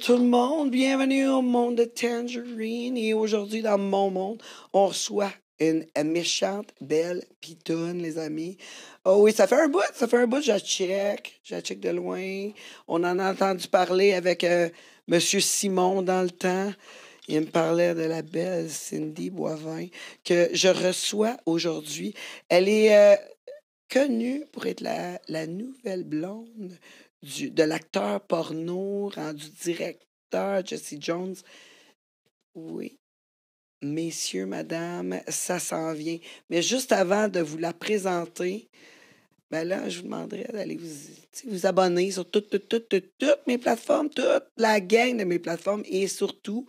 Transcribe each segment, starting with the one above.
tout le monde, bienvenue au monde de Tangerine. Et aujourd'hui, dans mon monde, on reçoit une méchante belle pitoune, les amis. Oh oui, ça fait un bout, ça fait un bout, je la check, je check de loin. On en a entendu parler avec euh, Monsieur Simon dans le temps. Il me parlait de la belle Cindy Boivin que je reçois aujourd'hui. Elle est euh, connue pour être la, la nouvelle blonde de l'acteur porno, rendu directeur Jesse Jones. Oui. Messieurs, madame, ça s'en vient. Mais juste avant de vous la présenter, ben là, je vous demanderais d'aller vous, vous abonner sur toutes, toutes, toutes, toutes, mes plateformes, toute la gang de mes plateformes et surtout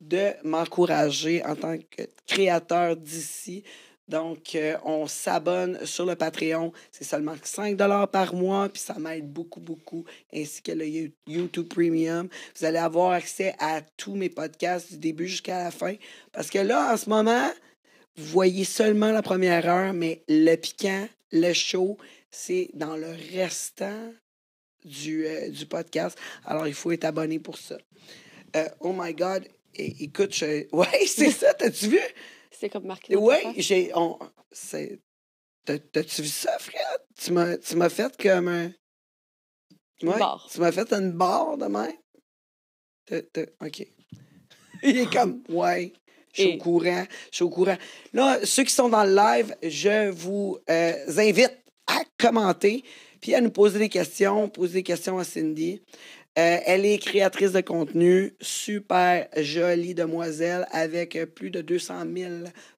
de m'encourager en tant que créateur d'ici donc, euh, on s'abonne sur le Patreon. C'est seulement 5 par mois, puis ça m'aide beaucoup, beaucoup, ainsi que le YouTube Premium. Vous allez avoir accès à tous mes podcasts du début jusqu'à la fin. Parce que là, en ce moment, vous voyez seulement la première heure, mais le piquant, le show, c'est dans le restant du, euh, du podcast. Alors, il faut être abonné pour ça. Euh, oh my God, écoute, je... ouais, c'est ça, t'as-tu vu? C'est comme marqué. Oui, j'ai. t'as-tu vu ça, Fred? Tu m'as, fait comme un. Ouais, barre. Tu m'as fait une barre de même? OK. Il est comme, ouais. Je suis au courant. Je suis au courant. Là, ceux qui sont dans le live, je vous euh, invite à commenter puis à nous poser des questions, poser des questions à Cindy. Euh, elle est créatrice de contenu, super jolie demoiselle avec plus de 200 000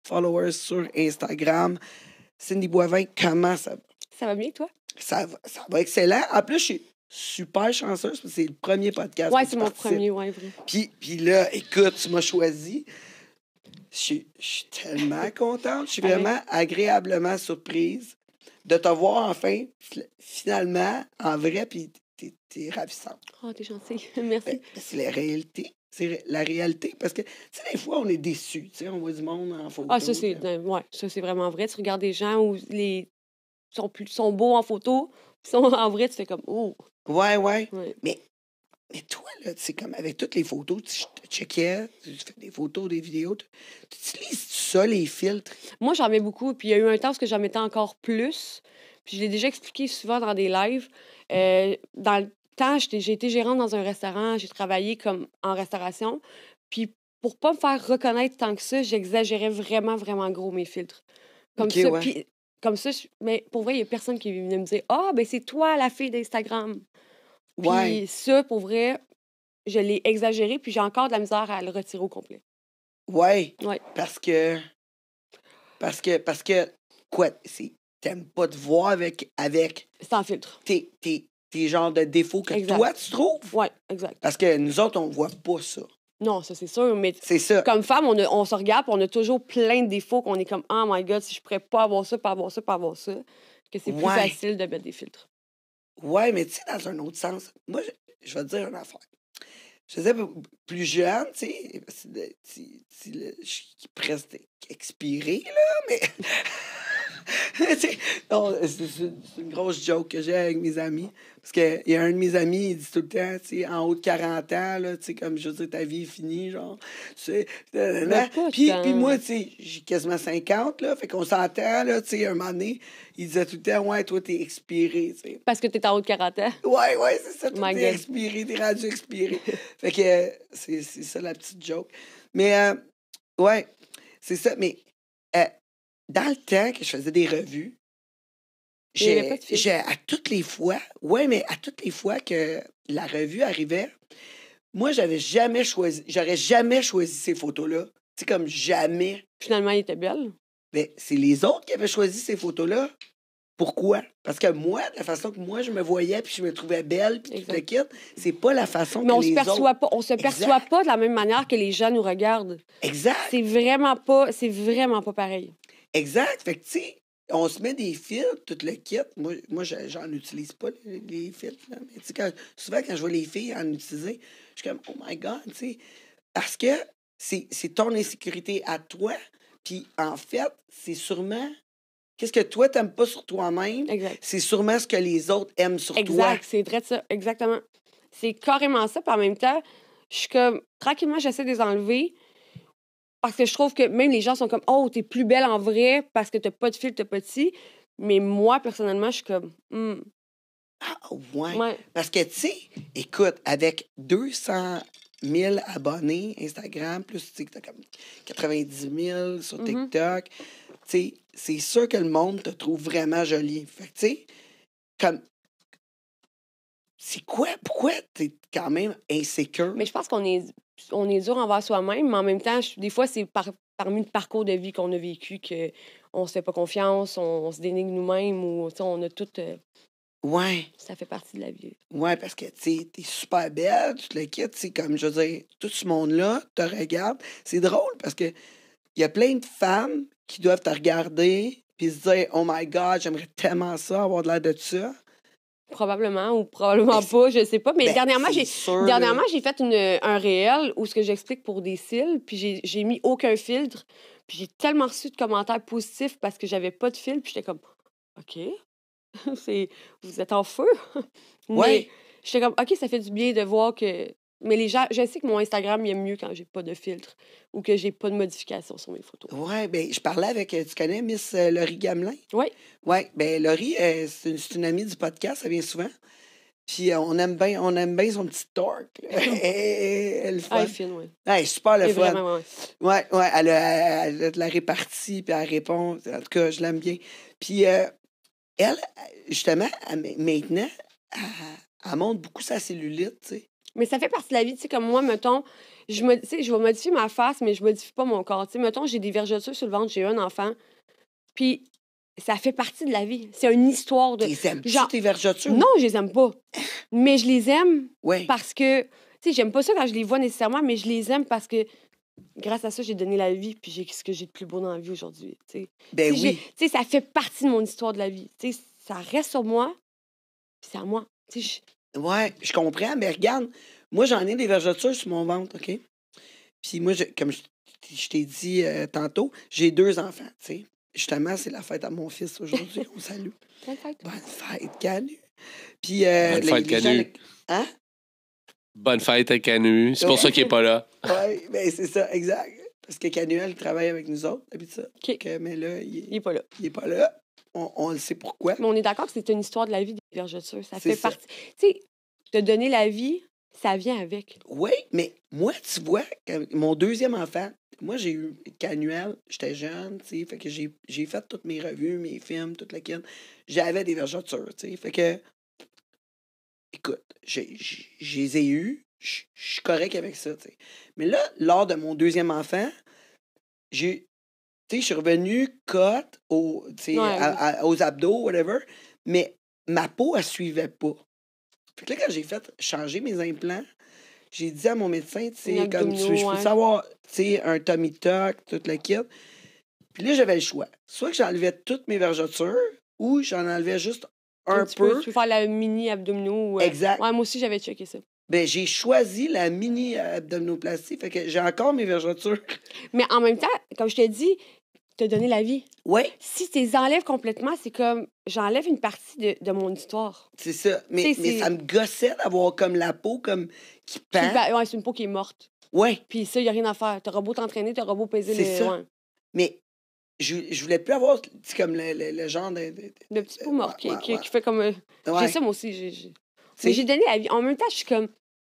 followers sur Instagram. Cindy Boivin, comment ça va? Ça va bien, toi? Ça va, ça va excellent. En plus, je suis super chanceuse parce que c'est le premier podcast. Ouais, c'est mon premier, ouais, Puis, là, écoute, tu m'as choisi. Je suis, tellement contente. Je suis vraiment agréablement surprise de te voir enfin, finalement, en vrai. Puis t'es, es ravissante. Oh, t'es gentille. Merci. Ben, ben, c'est la réalité. C'est la réalité. Parce que, tu sais, des fois, on est déçu. Tu sais, on voit du monde en photo. Ah, ben, ça, c'est, vraiment vrai. Tu regardes des gens où les sont, plus, sont beaux en photo, sont en vrai, tu fais comme, oh. Ouais, ouais. Mais, mais toi, là, c'est comme avec toutes les photos, tu checkais, tu fais des photos, des vidéos. Tu utilises ça, les filtres? Moi, j'en mets beaucoup. Puis il y a eu un temps où j'en mettais encore plus. Puis je l'ai déjà expliqué souvent dans des lives. Euh, dans le temps, j'ai été gérante dans un restaurant, j'ai travaillé comme en restauration. Puis pour pas me faire reconnaître tant que ça, j'exagérais vraiment, vraiment gros mes filtres. Comme ça, puis, comme ça, mais pour vrai, il n'y a personne qui venait me dire « Ah, ben c'est toi la fille d'Instagram! » Puis ça, pour vrai, je l'ai exagéré, puis j'ai encore de la misère à le retirer au complet. Ouais. ouais. Parce que... Parce que... Parce que... Quoi? C'est t'aimes pas te voir avec, avec Sans filtre. tes, genres de défauts que toi, tu trouves. Oui, exact. Parce que nous autres, on voit pas ça. Non, ça, c'est sûr, mais C'est ça. comme femme, on, on se regarde, on a toujours plein de défauts qu'on est comme « Oh my God, si je pourrais pas avoir ça, pas avoir ça, pas avoir ça », que c'est plus facile de mettre des filtres. Ouais, mais tu sais, dans un autre sens, moi, je, vais te dire une affaire. Je sais, plus jeune, tu sais, je suis presque expiré, là, mais c'est une grosse joke que j'ai avec mes amis. Parce qu'il y a un de mes amis, il dit tout le temps, tu en haut de 40 ans, là, tu sais, comme je veux dire, ta vie est finie, genre. Tu sais, puis, puis moi, tu sais, j'ai quasiment 50, là, fait qu'on s'entend, là, tu sais, un moment donné, il disait tout le temps, ouais, toi, t'es expiré, tu sais. Parce que t'es en haut de 40 ans. Ouais, ouais, c'est ça, t'es expiré, t'es rendu expiré. fait que c'est ça la petite joke. Mais, euh, ouais, c'est ça, mais. Euh, dans le temps que je faisais des revues, j'ai, à toutes les fois, ouais, mais à toutes les fois que la revue arrivait, moi, j'avais jamais choisi, j'aurais jamais choisi ces photos-là. C'est comme jamais. Finalement, elle était belle. Mais ben, c'est les autres qui avaient choisi ces photos-là. Pourquoi? Parce que moi, la façon que moi je me voyais, puis je me trouvais belle, puis tout le kit, c'est pas la façon Mais que on se perçoit pas, on se perçoit pas de la même manière que les gens nous regardent. Exact. C'est vraiment pas, c'est vraiment pas pareil. Exact. Fait que, tu sais, on se met des filtres, tout le kit. Moi, moi j'en utilise pas, les, fils filtres. Là. Mais, souvent, quand je vois les filles en utiliser, je suis comme, oh my God, tu sais. Parce que c'est ton insécurité à toi. Puis, en fait, c'est sûrement Qu'est-ce que toi, t'aimes pas sur toi-même? C'est sûrement ce que les autres aiment sur toi. Exact, c'est vrai ça, exactement. C'est carrément ça, puis en même temps, je suis comme, tranquillement, j'essaie de les enlever, parce que je trouve que même les gens sont comme Oh, t'es plus belle en vrai parce que t'as pas de fil, t'as pas Mais moi, personnellement, je suis comme hmm. Ah, ouais. Parce que, tu sais, écoute, avec 200 000 abonnés Instagram, plus tu sais, comme 90 000 sur mm-hmm. TikTok, tu sais, c'est sûr que le monde te trouve vraiment jolie. Fait tu sais, comme c'est quoi? Pourquoi t'es quand même insécure? Mais je pense qu'on est, on est dur envers soi-même, mais en même temps, des fois, c'est parmi le parcours de vie qu'on a vécu qu'on ne se fait pas confiance, on, se dénigre nous-mêmes ou on a tout. Euh, ouais. Ça fait partie de la vie. Ouais, parce que tu es super belle, tu te le quittes, c'est comme, je veux dire, tout ce monde-là te regarde. C'est drôle parce que il y a plein de femmes qui doivent te regarder puis se dire, oh my God, j'aimerais tellement ça, avoir de l'air de ça. Probablement ou probablement pas, je sais pas. Mais ben, dernièrement, j'ai dernièrement j'ai fait un réel où ce que j'explique pour des cils, puis j'ai mis aucun filtre, puis j'ai tellement reçu de commentaires positifs parce que j'avais pas de filtre, puis j'étais comme OK. c'est vous êtes en feu. Oui. j'étais comme OK, ça fait du bien de voir que mais les gens, je sais que mon Instagram il aime mieux quand j'ai pas de filtre ou que j'ai pas de modification sur mes photos. Oui, bien, je parlais avec, euh, tu connais Miss euh, Laurie Gamelin? Oui. Oui, bien, Laurie, c'est une, amie du podcast, elle vient souvent. Puis euh, on aime bien, on aime bien son petit torque. elle fun. est fine, oui. Ouais, super le fun. Vraiment, ouais. Ouais, ouais elle, elle a la répartie, puis elle répond. En tout cas, je l'aime bien. Puis elle, justement, maintenant, elle, elle montre beaucoup sa cellulite, tu sais. Mais ça fait partie de la vie, tu sais, comme moi, mettons, je, me, je vais modifier ma face, mais je modifie pas mon corps. Tu sais, mettons, j'ai des vergetures sur le ventre, j'ai un enfant. Puis ça fait partie de la vie. C'est une histoire de. Les aimes Genre... tes vergetures? Non, je les aime pas. Mais je les aime parce que. Tu sais, j'aime pas ça quand je les vois nécessairement, mais je les aime parce que grâce à ça, j'ai donné la vie, puis j'ai ce que j'ai de plus beau dans la vie aujourd'hui. Ben oui. Tu sais, ça fait partie de mon histoire de la vie. Tu sais, ça reste sur moi, puis c'est à moi. Tu sais, Ouais, je comprends, mais regarde, moi, j'en ai des vergetures sur mon ventre, OK? Puis moi, je, comme je, t'ai dit euh, tantôt, j'ai deux enfants, tu sais. Justement, c'est la fête à mon fils aujourd'hui. On salue. Bonne fête. Bonne Canu. Puis, euh, Bonne fête, Canu. hein? Bonne fête à Canu. C'est pour ça qu'il n'est pas là. oui, ben c'est ça, exact. Parce que Canu, elle travaille avec nous autres, d'habitude. OK. Mais là, il n'est pas là. Il n'est pas là on, le sait pourquoi. Mais on est d'accord que c'est une histoire de la vie des vergetures. Ça fait partie. Tu sais, te donner la vie, ça vient avec. Oui, mais moi, tu vois, mon deuxième enfant, moi, j'ai eu Canuel, j'étais jeune, tu sais, fait que j'ai fait toutes mes revues, mes films, toute la quête. J'avais des vergetures, tu sais, fait que. Écoute, j'ai les ai, eu je suis correct avec ça, tu sais. Mais là, lors de mon deuxième enfant, j'ai tu je suis revenue cote aux, aux abdos, whatever, mais ma peau, elle suivait pas. Fait là, quand j'ai fait changer mes implants, j'ai dit à mon médecin, tu sais, comme tu je peux savoir, tu un Tommy tuck, toute la kit. Puis là, j'avais le choix. Soit que j'enlevais toutes mes vergetures ou j'en enlevais juste un, peu. Tu peux faire la mini abdominaux. Euh, exact. moi aussi, j'avais checké ça. Ben, j'ai choisi la mini euh, abdominoplastie, fait que j'ai encore mes vergetures. Mais en même temps, comme je t'ai dit, te donner la vie. Oui. Si tu les enlèves complètement, c'est comme j'enlève une partie de, mon histoire. C'est ça. Mais, ça me gossait d'avoir comme la peau comme qui c'est une peau qui est morte. Oui. Puis ça, il n'y a rien à faire. T'auras beau t'entraîner, t'auras beau peser les... soins. Mais je, je voulais plus avoir comme le, le, genre de... de, petit euh, peau mort qui, fait comme... Euh, j'ai ça, moi aussi. J'ai, Mais j'ai donné la vie. En même temps, je suis comme...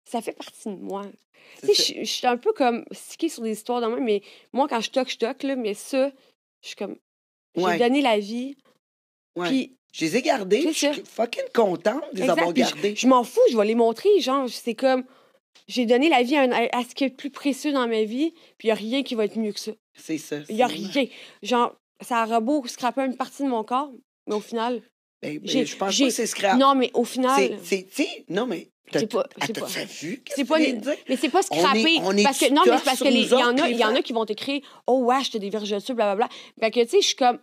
Ça fait partie de moi. Je suis un peu comme stickée sur des histoires de moi, mais moi, quand je toque, je toque, là, mais ça, je suis comme, j'ai donné la vie. Puis, je les ai gardés. Je suis fucking contente de les avoir gardés. Je, m'en fous, je vais les montrer. Genre, c'est comme, j'ai donné la vie à, ce qui est plus précieux dans ma vie, puis il n'y a rien qui va être mieux que ça. C'est ça. Il n'y a rien. Genre, ça a beau scraper une partie de mon corps, mais au final, ben, je pense pas que c'est scrap. Non, mais au final. C'est, non, mais. C'est pas, mais c'est pas scrappé parce que non mais c'est parce que y en a il y en a qui vont t'écrire oh ouais je des bla dessus blablabla. Fait que tu sais je suis comme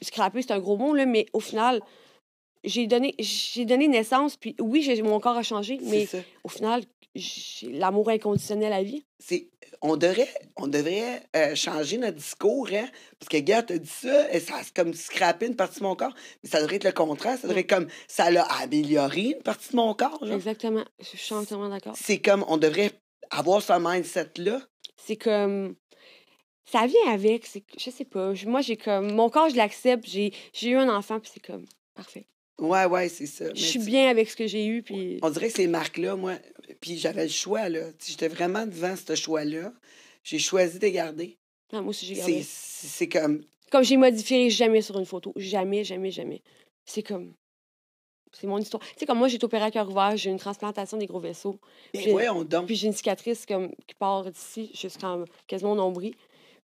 scrappé c'est un gros mot là mais au final j'ai donné, j'ai donné naissance, puis oui, mon corps a changé, mais au final, l'amour inconditionnel à vie. C'est, on devrait, on devrait euh, changer notre discours, hein? Parce que, gars, t'as dit ça, et ça, a comme scraper une partie de mon corps. Mais ça devrait être le contraire. Ça devrait comme, ça l'a amélioré une partie de mon corps, Exactement. Je suis entièrement d'accord. C'est comme, on devrait avoir ce mindset-là. C'est comme, ça vient avec. Je sais pas. Moi, j'ai comme, mon corps, je l'accepte. J'ai eu un enfant, puis c'est comme, parfait. Ouais, ouais, c'est ça. Je suis bien avec ce que j'ai eu. On dirait que ces marques-là, moi, puis j'avais le choix, là. J'étais vraiment devant ce choix-là. J'ai choisi de garder. Non, ah, moi aussi, j'ai gardé. C'est comme. Comme j'ai modifié jamais sur une photo. Jamais, jamais, jamais. C'est comme. C'est mon histoire. Tu sais, comme moi, j'ai été opérée à cœur ouvert, j'ai une transplantation des gros vaisseaux. et ben on Puis j'ai une cicatrice comme, qui part d'ici jusqu'en quasiment au nombril.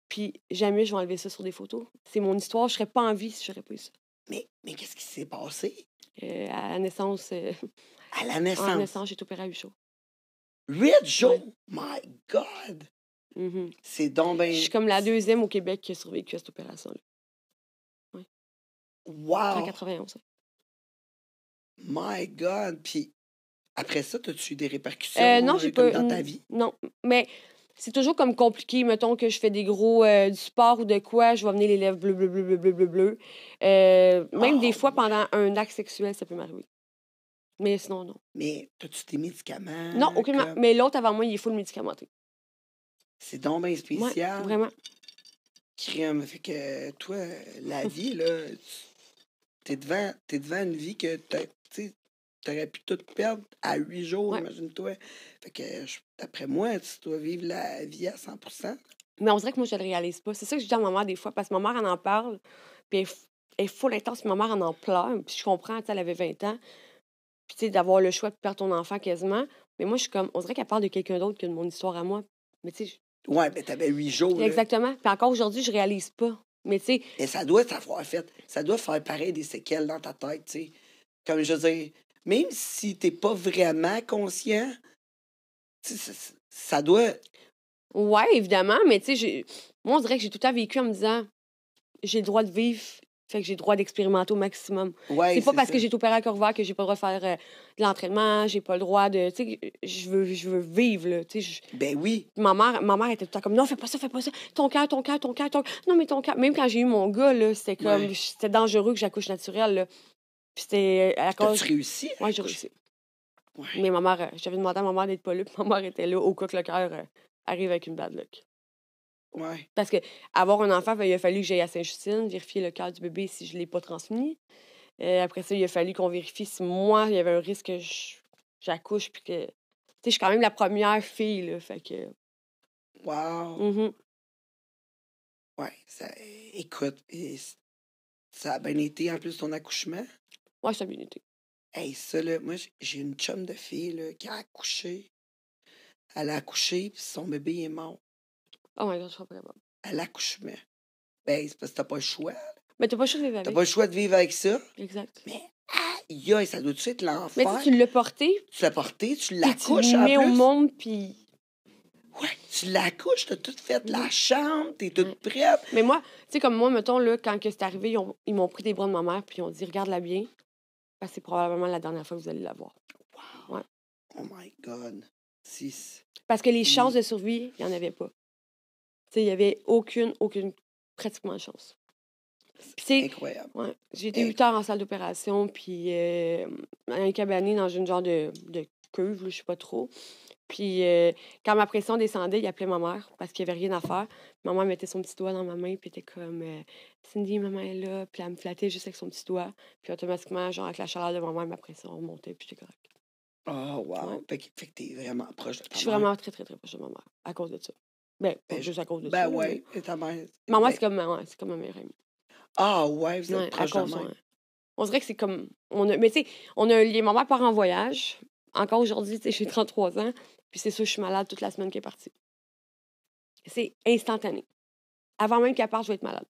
Puis jamais je vais enlever ça sur des photos. C'est mon histoire. Je serais pas en vie si j'aurais pas eu ça. Mais, mais qu'est-ce qui s'est passé? Euh, à la naissance. Euh, à la naissance? À la naissance, j'ai opéré à huit jours. jours? My God! Mm-hmm. C'est donc Je suis comme la deuxième au Québec qui a survécu à cette opération-là. Oui. Wow! En 1991. My God! Puis après ça, as-tu eu des répercussions euh, dans ta vie? Non, mais c'est toujours comme compliqué. Mettons que je fais des gros euh, du sport ou de quoi, je vais amener les lèvres bleu, bleu, bleu, bleu, bleu, bleu, euh, même des ah! fois, pendant un acte sexuel, ça peut m'arriver. Mais sinon, non. Mais as-tu tes médicaments? Non, aucunement. Mais l'autre avant moi, il est full médicamenté. C'est donc bien spécial. Ouais, vraiment. me Fait que toi, la vie, là, t'es devant, es devant une vie que t'as. Tu j'aurais pu tout perdre à huit jours, imagine-toi. Fait que, d'après moi, tu dois vivre la vie à 100 Mais on dirait que moi, je le réalise pas. C'est ça que je dis à ma mère des fois, parce que ma mère, elle en parle, puis elle, est full intense, puis ma mère, en pleure. Puis je comprends, elle avait 20 ans. Puis, tu sais, d'avoir le choix de perdre ton enfant quasiment. Mais moi, je suis comme, on dirait qu'elle parle de quelqu'un d'autre que de mon histoire à moi. Mais tu sais, mais t'avais huit jours. Exactement. Puis encore aujourd'hui, je réalise pas. Mais tu sais. Mais ça doit t'avoir fait. Ça doit faire pareil des séquelles dans ta tête, tu sais. Comme je veux même si tu t'es pas vraiment conscient, ça, doit. Ouais, évidemment, mais tu sais, moi, on dirait que j'ai tout le temps vécu en me disant j'ai le droit de vivre, fait que j'ai le droit d'expérimenter au maximum. Ouais, c'est pas parce que j'ai opéré à cœur que j'ai pas le droit de faire euh, de l'entraînement, j'ai pas le droit de. Tu sais, je veux, je veux vivre, là. Tu ben oui. Ma mère, ma mère était tout le temps comme non, fais pas ça, fais pas ça. Ton cœur, ton cœur, ton cœur, ton Non, mais ton cœur. Même quand j'ai eu mon gars, là, c'était comme. C'était dangereux que j'accouche naturelle, là. Puis c'était euh, à cause. Tu réussi? Oui, j'ai réussi. Mais ma mère, euh, j'avais demandé à ma mère d'être pas là, puis ma mère était là au cas que le cœur euh, arrive avec une bad luck. Ouais. Parce que avoir un enfant, il a fallu que j'aille à Saint-Justine, vérifier le cœur du bébé si je l'ai pas transmis. après ça, il a fallu qu'on vérifie si moi, il y avait un risque que j'accouche, puis que. Tu sais, je suis quand même la première fille, là. Fait que. Wow! Mm Ouais, ça... écoute, ça a bien été en plus ton accouchement. Ouais, ça a bien Hey, ça, là, moi, j'ai une chum de fille là, qui a accouché. Elle a accouché, puis son bébé est mort. Oh my god, je suis pas capable. À l'accouchement. Ben, c'est parce que t'as pas le choix. Mais t'as pas le choix de vivre avec. T'as pas le choix de vivre avec ça. Exact. Mais aïe, aïe ça doit tout suite l'enfant. Mais tu l'as porté. Tu l'as porté, tu l'accouches en plus. Tu au monde, puis... Ouais, tu l'accouches, t'as tout fait, de la chambre, t'es mm. toute prête. Mais moi, tu sais, comme moi, mettons, là, quand c'est arrivé, ils m'ont pris des bras de ma mère, puis ils ont dit, regarde-la bien. Parce bah, c'est probablement la dernière fois que vous allez la voir. Wow. Oh my God. Parce que les chances de survie, il n'y en avait pas. Il n'y avait aucune, aucune, pratiquement chance. C'est incroyable. Ouais, j'ai été huit heures en salle d'opération, puis euh, un cabané dans une genre de, de cuve, je ne sais pas trop. Puis euh, quand ma pression descendait, il appelait ma mère parce qu'il n'y avait rien à faire. Maman mettait son petit doigt dans ma main, puis était comme euh, Cindy, maman est là. Puis elle me flattait juste avec son petit doigt. Puis automatiquement, genre, avec la chaleur de ma ma pression remontait, puis j'étais correct. Ah, oh, wow. Fait que, t'es vraiment proche de ta Je suis vraiment très, très, très proche de ma mère à cause de ça. Ben, ben juste à cause de ben ça. Ben ouais, et ta mère. Maman, ben c'est comme, ouais, c'est comme ma meilleure Ah oh, ouais, vous êtes proche de On dirait que c'est comme. On Mais tu sais, on a part en voyage. Encore aujourd'hui, tu sais, j'ai 33 ans. Puis c'est sûr, je suis malade toute la semaine qui est partie. C'est instantané. Avant même qu'elle parte, je vais être malade.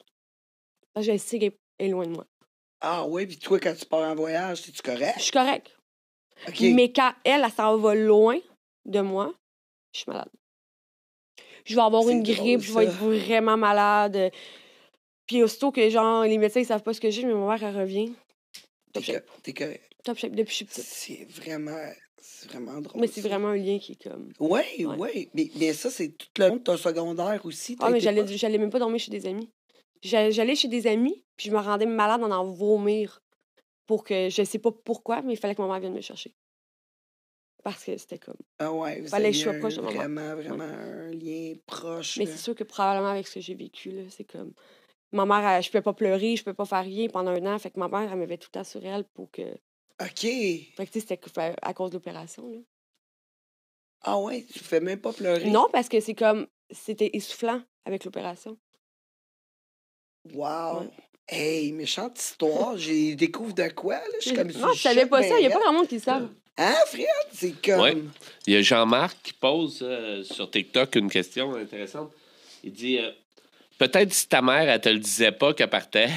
j'ai que je sais qu'elle est loin de moi. Ah oui, puis toi, quand tu pars en voyage, es-tu correct? Je suis correct. Mais quand elle, elle s'en va loin de moi, je suis malade. Je vais avoir une grippe, je vais être vraiment malade. Puis aussitôt que, genre, les médecins, ils savent pas ce que j'ai, mais mon mère, elle revient. Top T'es correct. Top shape depuis que je suis petite. C'est vraiment c'est vraiment drôle. Mais c'est vraiment un lien qui est comme. Oui, oui. Ouais. Mais, mais, ça, c'est tout le monde. de secondaire aussi. Ah, mais j'allais, même pas dormir chez des amis. J'allais chez des amis, puis je me rendais malade en en vomir. Pour que, je sais pas pourquoi, mais il fallait que ma mère vienne me chercher. Parce que c'était comme. Ah ouais, vous fallait Vraiment, un lien proche. Mais c'est sûr que probablement avec ce que j'ai vécu, c'est comme. Ma mère, je pouvais pas pleurer, je pouvais pas faire rien pendant un an. Fait que ma mère, elle m'avait tout le temps sur elle pour que OK. Fait que, tu sais, c'était à cause de l'opération, là. Ah ouais, tu fais même pas pleurer. Non, parce que c'est comme. C'était essoufflant avec l'opération. Wow! Hey, méchante histoire. J'ai découvre de quoi, là? Je suis comme Non, savais pas ça. Il n'y a ben pas grand monde qui le savent. Hein, Fred? C'est comme. Ouais. Il y a Jean-Marc qui pose euh, sur TikTok une question intéressante. Il dit euh, Peut-être si ta mère, elle te le disait pas qu'elle partait.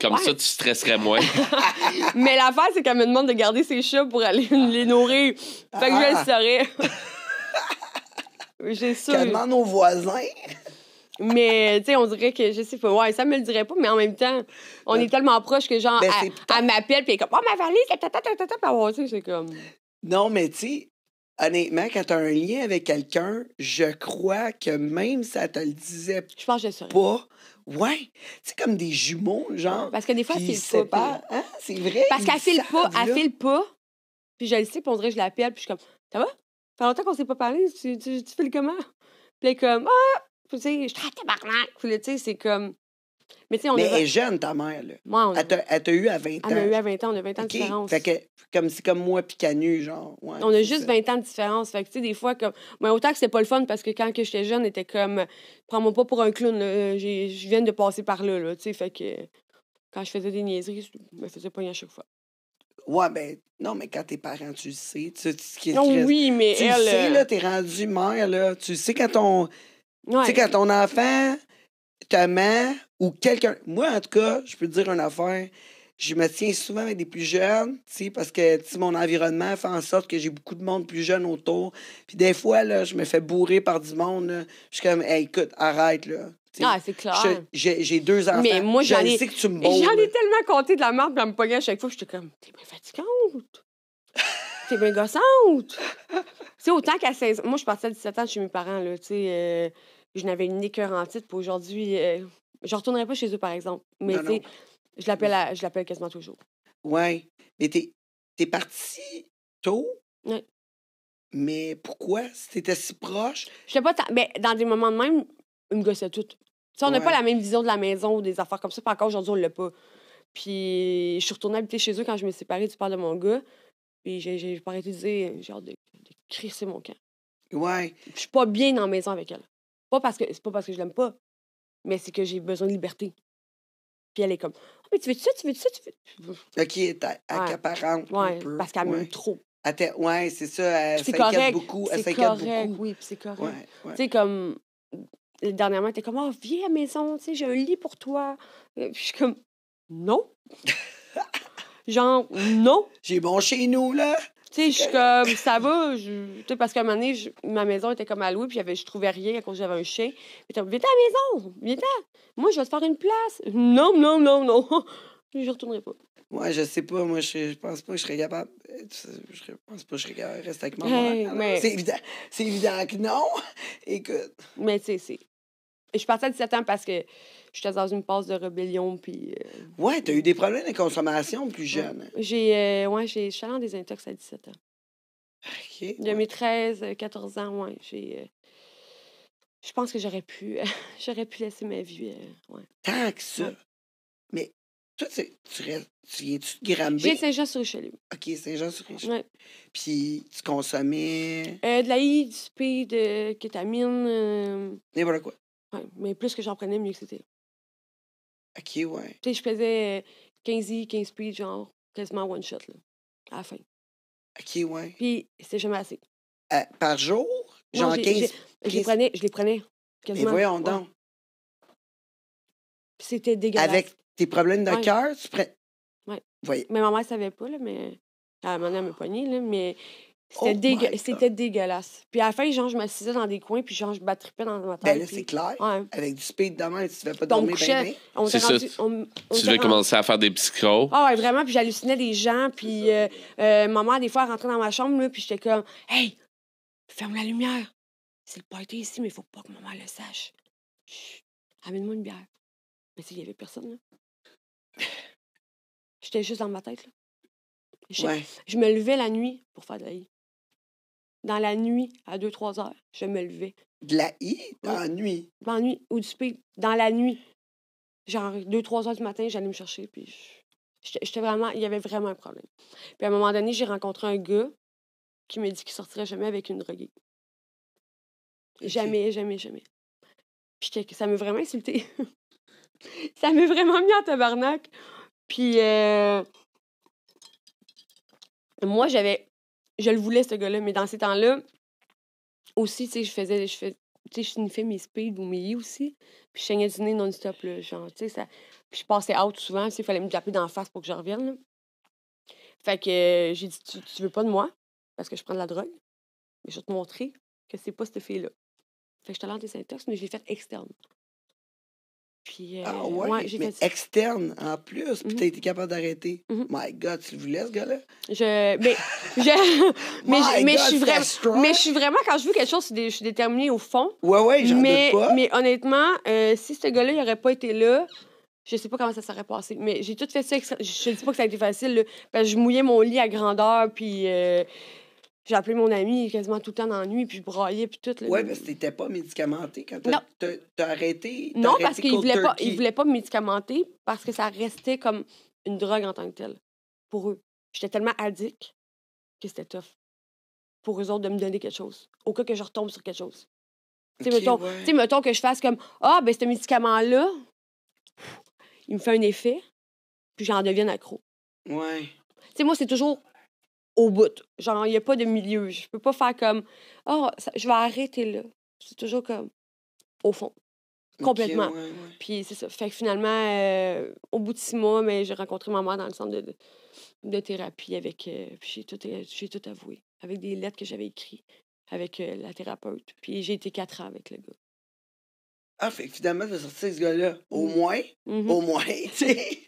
Comme ça, tu stresserais moins. Mais l'affaire, c'est qu'elle me demande de garder ses chats pour aller ah. les nourrir. Fait que je ah. le saurais. J'ai sûr. Qu'elle demande voisins. Mais, tu sais, on dirait que, je sais pas, ouais, ça me le dirait pas, mais en même temps, on est tellement proches que, genre, ben, elle, m'appelle, puis elle est comme, oh, ma valise, tata, tata, tata, tu c'est comme. Non, mais, tu sais, honnêtement, quand t'as un lien avec quelqu'un, je crois que même ça te le disait je pense que je pas, Ouais, c'est comme des jumeaux, genre. Parce que des fois, elle file pas. Hein? C'est vrai. Parce qu'elle file pas, elle file pas. Puis je le sais, puis on dirait je l'appelle, puis je suis comme, ça va? Ça fait longtemps qu'on s'est pas parlé, tu, tu, files comment? Puis elle comme, ah! tu sais, je suis tu sais, c'est comme, mais, tu mais elle est jeune, ta mère. Là. on... Elle t'a eu à 20 ans. Elle m'a eu à 20 ans, on a 20 ans de différence. Fait que, comme, c'est comme moi, puis Canu, genre. on a juste 20 ans de différence. Fait que, tu sais, des fois, comme. Mais autant que c'est pas le fun parce que quand j'étais jeune, était comme. Prends-moi pas pour un clown, euh, je viens de passer par là, là. Tu sais, fait que. Quand je faisais des niaiseries, je me faisais pogner à chaque fois. Ouais, ben, non, mais quand tes parents, tu le sais. Tu, tu, non, tu, oui, mais tu elle. Tu sais, là, euh t'es rendue mère, là. Tu sais, quand ton. Tu sais, quand ton enfant ta mère ou quelqu'un. Moi, en tout cas, je peux dire une affaire. Je me tiens souvent avec des plus jeunes, parce que mon environnement fait en sorte que j'ai beaucoup de monde plus jeune autour. Puis des fois, là, je me fais bourrer par du monde. Je suis comme, écoute, arrête, là. ah, c'est clair. J'ai deux enfants. Mais moi, j'en sais que tu me J'en ai tellement compté de la merde, puis elle me à chaque fois. J'étais comme, t'es bien fatigante. t'es bien gossante. autant qu'à 16 Moi, je partais à 17 ans chez mes parents, euh, je n'avais une titre pour aujourd'hui, euh, je ne retournerai pas chez eux, par exemple. Mais tu l'appelle mmh. je l'appelle quasiment toujours. Oui. Mais t'es es parti tôt. Oui. Mais pourquoi? C'était si proche? Je sais pas. Mais dans des moments de même, une me gossait toute. sais on n'a pas la même vision de la maison ou des affaires comme ça. Puis encore aujourd'hui, on l'a pas. Puis je suis retournée habiter chez eux quand je me suis séparée du père de mon gars. Puis j'ai pas arrêté de dire, genre, de, de crisser mon camp. Ouais. Je suis pas bien en maison avec elle. Pas parce que c'est pas parce que je l'aime pas, mais c'est que j'ai besoin de liberté. Puis elle est comme «Ah, mais tu veux ça, tu veux ça, tu veux. OK, elle accaparante. un peu. parce qu'elle aime m'aime trop. Oui, ouais, c'est ça, elle s'inquiète beaucoup, elle s'inquiète beaucoup. Oui, c'est correct. tu sais, comme, dernièrement, elle était comme, «Ah, viens à la maison, tu sais, j'ai un lit pour toi. Euh, puis je suis comme, non. Genre, non. J'ai bon chez nous, là. Tu sais, je suis comme, ça va. Tu sais, parce qu'à un moment donné, ma maison était comme à louer, puis je trouvais rien à cause j'avais un chien. Puis viens à la maison, viens à. Moi, je vais te faire une place. Non, non, non, non. je retournerai pas. Moi, je sais pas. Moi, je, je pense pas que je serais capable. Euh, je pense pas que je serais capable de rester avec moi Hey, C'est évident, que non. Écoute. Mais tu sais, c'est. Je partais à 17 ans parce que j'étais dans une passe de rébellion. Puis, euh, Ouais, t'as eu des problèmes de consommation plus jeune. J'ai, euh, ouais, j'ai, je suis en désintox à 17 ans. OK. De 13, 14 euh, ans, ouais, j'ai. Je pense que j'aurais pu, j'aurais pu laisser ma vie. ouais. Tant que ça. Mais toi, tu, tu, tu viens-tu de Granby? J'ai Saint-Jean-sur-Richelieu. OK, Saint-Jean-sur-Richelieu. Puis tu consommais... de la I, du speed, de kétamine. N'importe quoi. Oui, mais plus que j'en prenais, mieux que c'était. OK, ouais. Tu sais, je faisais 15 euh, i, 15 puis, genre, quasiment one shot, là, à la fin. OK, ouais. Puis, c'est jamais assez. Euh, par jour? Genre non, 15, Je les prenais, je les prenais. Quasiment. Mais voyons ouais. c'était dégueulasse. Avec tes problèmes de cœur, tu prenais... Oui. Ouais. Mais ma mère savait pas, là, mais... Elle m'en a me poignée, là, mais c'était oh dégue... c'était dégueulasse. Puis à la fin, genre, je m'assisais dans des coins, puis genre, je battripais dans ma ben tête. Ben là, c'est clair. Avec du speed demain, tu ne pas dormir bien, bien. tu devais commencer à faire des psychos. Ah ouais, vraiment. Puis j'hallucinais des gens. Puis euh, euh, maman, des fois, rentrait dans ma chambre, puis j'étais comme « Hey, ferme la lumière. C'est le party ici, mais il faut pas que maman le sache. amène-moi une bière. » Mais s'il y avait personne, là. j'étais juste dans ma tête, là. Je... Ouais. je me levais la nuit pour faire de la dans la nuit, à 2-3 heures, je me levais. De la I? Dans la nuit? Dans la nuit, ou du pays. dans la nuit. Genre, 2-3 heures du matin, j'allais me chercher, puis j'étais vraiment... Il y avait vraiment un problème. Puis à un moment donné, j'ai rencontré un gars qui m'a dit qu'il sortirait jamais avec une droguée. Jamais, jamais, jamais. Puis ça m'a vraiment insulté. ça m'a vraiment mis en tabarnak. Puis euh, moi, j'avais je le voulais, ce gars-là. Mais dans ces temps-là, aussi, tu sais, je faisais. Je tu sais, je sniffais mes speed ou mes lits aussi. Puis je saignais du nez non-stop, là. Genre, tu sais, ça. Puis je passais out souvent, tu sais, il fallait me taper dans la face pour que je revienne, Fait que euh, j'ai dit, tu, veux pas de moi? Parce que je prends de la drogue. Mais je vais te montrer que c'est pas cette fille-là. Fait que je te lance des syntaxes, mais je l'ai fait externe. Puis, euh, ah externe en plus, puis mmh t'as été capable d'arrêter. Mmh My God, tu le voulais, ce gars-là? Je... Mais, je... mais, suis vraiment... mais je suis vraiment, quand je veux quelque chose, je suis déterminée au fond. Ouais, ouais, mais... Mais honnêtement, euh, si ce gars-là, il aurait pas été là, je sais pas comment ça serait passé, mais j'ai tout fait ça. Je ne dis pas que ça a été facile. parce que je mouillais mon lit à grandeur, puis euh, j'ai appelé mon ami quasiment tout le temps dans la nuit, puis je braillais, puis tout. Là, ouais, parce que t'étais pas médicamenté quand t'as, as arrêté. non, parce qu'ils voulait pas, il voulait pas me médicamenter parce que ça restait comme une drogue en tant que telle pour eux. J'étais tellement addict que c'était tough pour eux autres de me donner quelque chose, au cas que je retombe sur quelque chose. tu mettons, mettons que je fasse comme Ah, ben, ce médicament-là, il me fait un effet, puis j'en deviens accro. Ouais. Tu sais, moi, c'est toujours au bout. Genre, il n'y a pas de milieu. Je peux pas faire comme Oh, je vais arrêter là. C'est toujours comme au fond. Complètement. Puis c'est ça. Fait finalement, euh, au bout de six mois, mais j'ai rencontré ma mère dans le centre de, thérapie avec. Euh, puis euh, j'ai tout, avoué. Avec des lettres que j'avais écrites avec la thérapeute. Puis j'ai été quatre ans avec le gars. Ah, fait que finalement, t'as ce gars-là. Au mmh. moins. Mmh au moins, tu sais.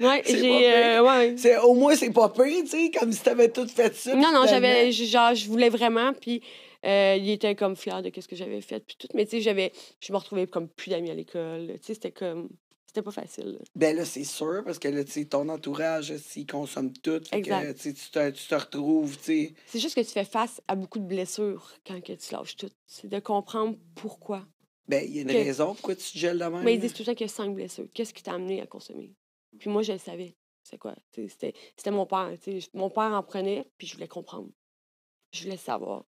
Ouais, euh, au moins, c'est pas pire, comme si t'avais tout fait ça. Non, non, j'avais. Genre, je voulais vraiment, puis euh, il était comme fier de ce que j'avais fait, puis tout. Mais tu sais, j'avais. Je me retrouvais comme plus d'amis à l'école. Tu sais, c'était comme. C'était pas facile. Ben là, c'est sûr, parce que là, ton entourage, s'il consomme tout, tu, te, tu retrouves, C'est juste que tu fais face à beaucoup de blessures quand tu lâches tout. C'est de comprendre pourquoi. Ben, il y a une raison pourquoi tu te gèles la même. Mais ben, ils disent tout le qu'il y a cinq blessures. Qu'est-ce qui t'a amené à consommer? Puis moi, je le savais. C'est quoi? C'était mon père. Mon père en prenait, puis je voulais comprendre. Je voulais savoir.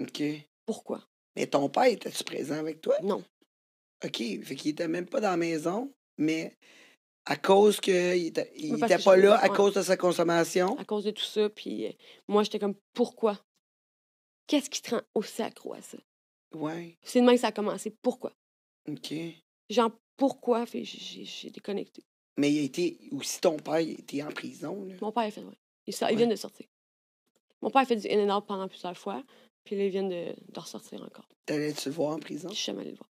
OK. Pourquoi? Mais ton père, était-tu présent avec toi? Non. OK. Fait qu'il était même pas dans la maison, mais à cause que il était, pas là, à cause de sa consommation. À cause de tout ça, puis euh, moi, j'étais comme, pourquoi? Qu'est-ce qui te rend aussi accro à ça? Ouais. C'est demain que ça a commencé. Pourquoi? OK. Genre, pourquoi? J'ai déconnecté. Mais il a été. Ou si ton père était en prison. Là. Mon père, a fait, ouais. Il, sort, il vient de sortir. Mon père a fait du in and out pendant plusieurs fois, puis là, il vient de, de ressortir encore. T'allais-tu le voir en prison? Je suis jamais allée le voir.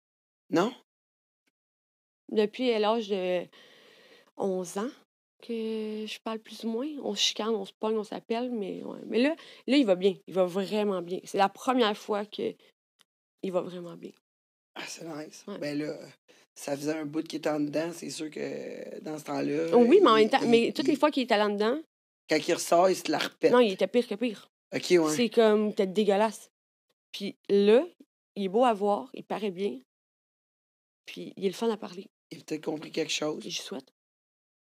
Non? Depuis l'âge de 11 ans que je parle plus ou moins. On se chicane, on se pogne, on s'appelle, mais ouais. Mais là, là, il va bien. Il va vraiment bien. C'est la première fois que il va vraiment bien. Ah, c'est nice. Ben là, ça faisait un bout qu'il était en dedans, c'est sûr que dans ce temps-là. oui, mais en même temps, mais toutes les fois qu'il était là dedans. Quand il ressort, il se la repète. Non, il était pire que pire. OK, ouais. C'est comme, t'es dégueulasse. Puis là, il est beau à voir, il paraît bien. Puis il est le fun à parler. Il a peut-être compris quelque chose. Je souhaite.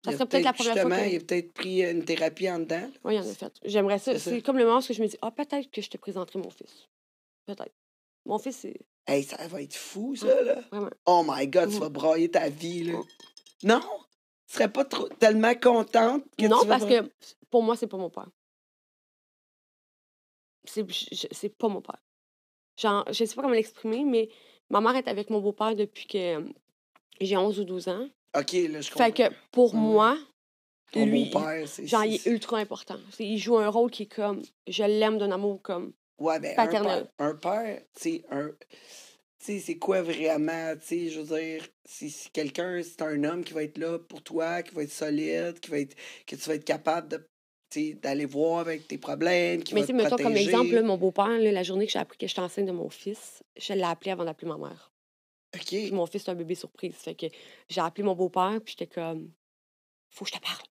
Ça serait peut-être la première fois. Justement, il a peut-être pris une thérapie en dedans. Oui, en a fait. J'aimerais ça. C'est comme le moment où je me dis, ah, peut-être que je te présenterai mon fils. Peut-être. Mon fils, c'est. Hey, ça va être fou, ah, ça, là. Oh my God, tu mmh. vas brailler ta vie, là. Mmh. Non? Tu serais pas trop, tellement contente que Non, parce que pour moi, c'est pas mon père. C'est, pas mon père. Genre, je sais pas comment l'exprimer, mais ma mère est avec mon beau-père depuis que j'ai 11 ou 12 ans. OK, là, je comprends. Fait que pour mmh. moi, lui, genre, il est ultra important. il joue un rôle qui est comme, je l'aime d'un amour comme Ouais, ben, mais un père, c'est c'est quoi vraiment, je veux dire, si, quelqu'un, c'est un homme qui va être là pour toi, qui va être solide, qui va être, que tu vas être capable de d'aller voir avec tes problèmes, qui Mais va te mettons comme exemple, mon beau-père, la journée que j'ai appris que j'étais enceinte de mon fils, je l'ai appelé avant d'appeler ma mère. OK. mon fils, est un bébé surprise. que j'ai appelé mon beau-père, puis j'étais comme, faut que je te parle.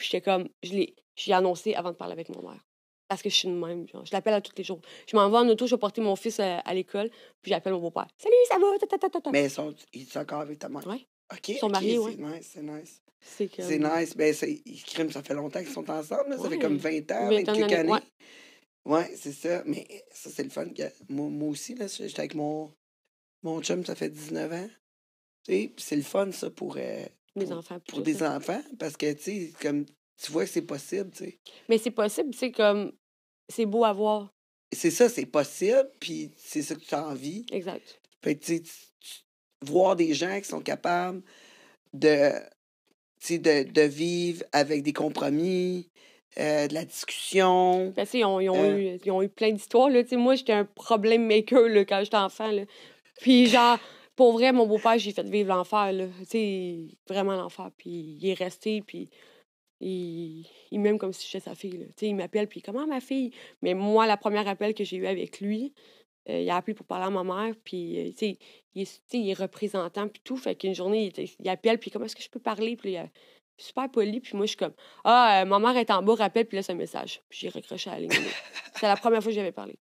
j'étais comme, je l'ai, j'ai annoncé avant de parler avec ma mère parce que je suis de même. je l'appelle à tous les jours. Je m'en vais en auto, je vais porter mon fils euh, à, l'école, puis j'appelle mon beau-père. Salut, ça va? Mais ils sont, encore avec ta mère? Oui. OK. Ils sont mariés, C'est nice, c'est nice. C'est comme... nice. Ben, ils criment, ça fait longtemps qu'ils sont ensemble. Là. Ça fait comme 20 ans, 20 quelques années. Ouais. Oui, c'est ça. Mais ça, c'est le fun. Moi, moi aussi, j'étais avec mon, mon chum, ça fait 19 ans. c'est le fun, ça, pour. Euh, des enfants. Pour, des enfants, parce que, tu sais, comme. Tu vois que c'est possible, tu sais. Mais c'est possible, tu sais, comme c'est beau à voir. C'est ça, c'est possible, puis c'est ça que tu as envie. Exact. voir des gens qui sont capables de, de, de vivre avec des compromis, euh, de la discussion. Ben, ils, ont, euh eu, ont eu plein d'histoires. Moi, j'étais un problème maker là, quand j'étais enfant. Puis, genre, pour vrai, mon beau-père, j'ai fait vivre l'enfer. Vraiment l'enfer. Puis, il est resté. Puis, il, il m'aime comme si j'étais sa fille. Il m'appelle, puis comment «Ah, ma fille? Mais moi, la première appel que j'ai eu avec lui, euh, il a appelé pour parler à ma mère, puis euh, il, est représentant, puis tout. Fait qu'une journée, il, appelle, puis comment est-ce que je peux parler? Puis il est super poli, puis moi, je suis comme Ah, euh, ma mère est en bas, rappelle, puis laisse un message. Puis j'ai recroché à la ligne. la première fois que j'avais parlé.